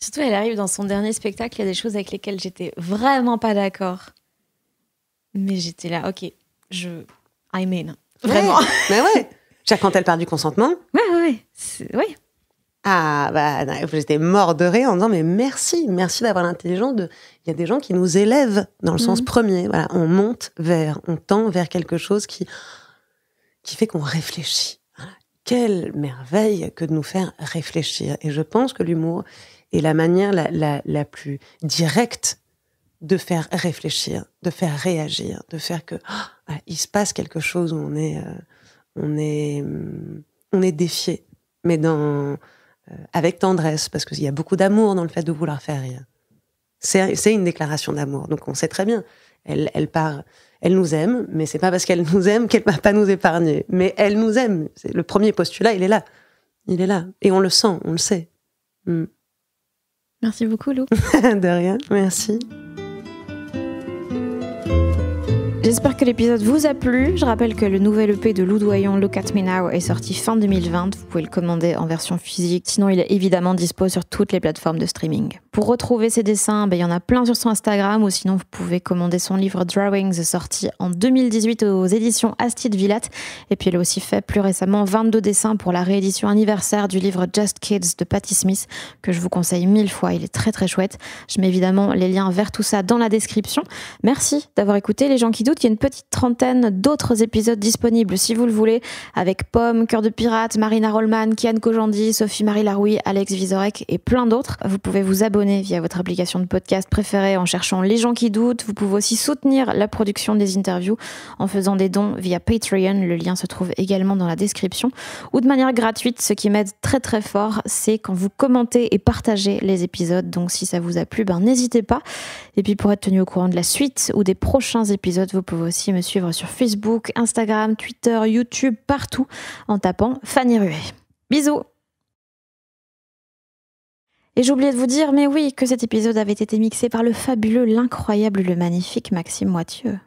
Speaker 1: Surtout, elle arrive dans son dernier spectacle, il y a des choses avec lesquelles j'étais vraiment pas d'accord. Mais j'étais là, ok, je. I mean. Vraiment.
Speaker 2: mais bah ouais. Quand elle part du consentement. Ouais,
Speaker 1: ouais, ouais.
Speaker 2: Ah, bah, j'étais mort de rire en disant, mais merci, merci d'avoir l'intelligence de. Il y a des gens qui nous élèvent dans le sens mhm. premier. Voilà, on monte vers, on tend vers quelque chose qui, qui fait qu'on réfléchit. Quelle merveille que de nous faire réfléchir. Et je pense que l'humour et la manière la, plus directe de faire réfléchir, de faire réagir, de faire que ah, ah, il se passe quelque chose où on est, euh, on est, mm, on est défié, mais dans euh, avec tendresse parce qu'il y a beaucoup d'amour dans le fait de vouloir faire rien. C'est une déclaration d'amour, donc on sait très bien. Elle, elle part, elle nous aime, mais c'est pas parce qu'elle nous aime qu'elle va pas nous épargner. Mais elle nous aime. Le premier postulat, il est là, il est là, et on le sent, on le sait. Mm.
Speaker 1: Merci beaucoup, Lou. de rien, merci. J'espère que l'épisode vous a plu. Je rappelle que le nouvel EP de Loudoyon, Look at Me Now, est sorti fin 2020. Vous pouvez le commander en version physique. Sinon, il est évidemment dispo sur toutes les plateformes de streaming. Pour retrouver ses dessins, ben, il y en a plein sur son Instagram ou sinon, vous pouvez commander son livre Drawings, sorti en 2018 aux éditions Astide Villat. Et puis, elle a aussi fait plus récemment 22 dessins pour la réédition anniversaire du livre Just Kids de Patti Smith, que je vous conseille mille fois. Il est très très chouette. Je mets évidemment les liens vers tout ça dans la description. Merci d'avoir écouté les gens qui doutent il y a une petite trentaine d'autres épisodes disponibles si vous le voulez, avec Pomme, Cœur de Pirate, Marina Rollman, Kian Kojandi, Sophie-Marie Laroui, Alex Vizorek et plein d'autres. Vous pouvez vous abonner via votre application de podcast préférée en cherchant Les gens qui doutent. Vous pouvez aussi soutenir la production des interviews en faisant des dons via Patreon. Le lien se trouve également dans la description. Ou de manière gratuite, ce qui m'aide très très fort, c'est quand vous commentez et partagez les épisodes. Donc si ça vous a plu, ben n'hésitez pas. Et puis pour être tenu au courant de la suite ou des prochains épisodes, vous pouvez aussi me suivre sur Facebook, Instagram, Twitter, YouTube, partout en tapant Fanny Ruet. Bisous et j'oubliais de vous dire, mais oui, que cet épisode avait été mixé par le fabuleux, l'incroyable, le magnifique Maxime Moitieu.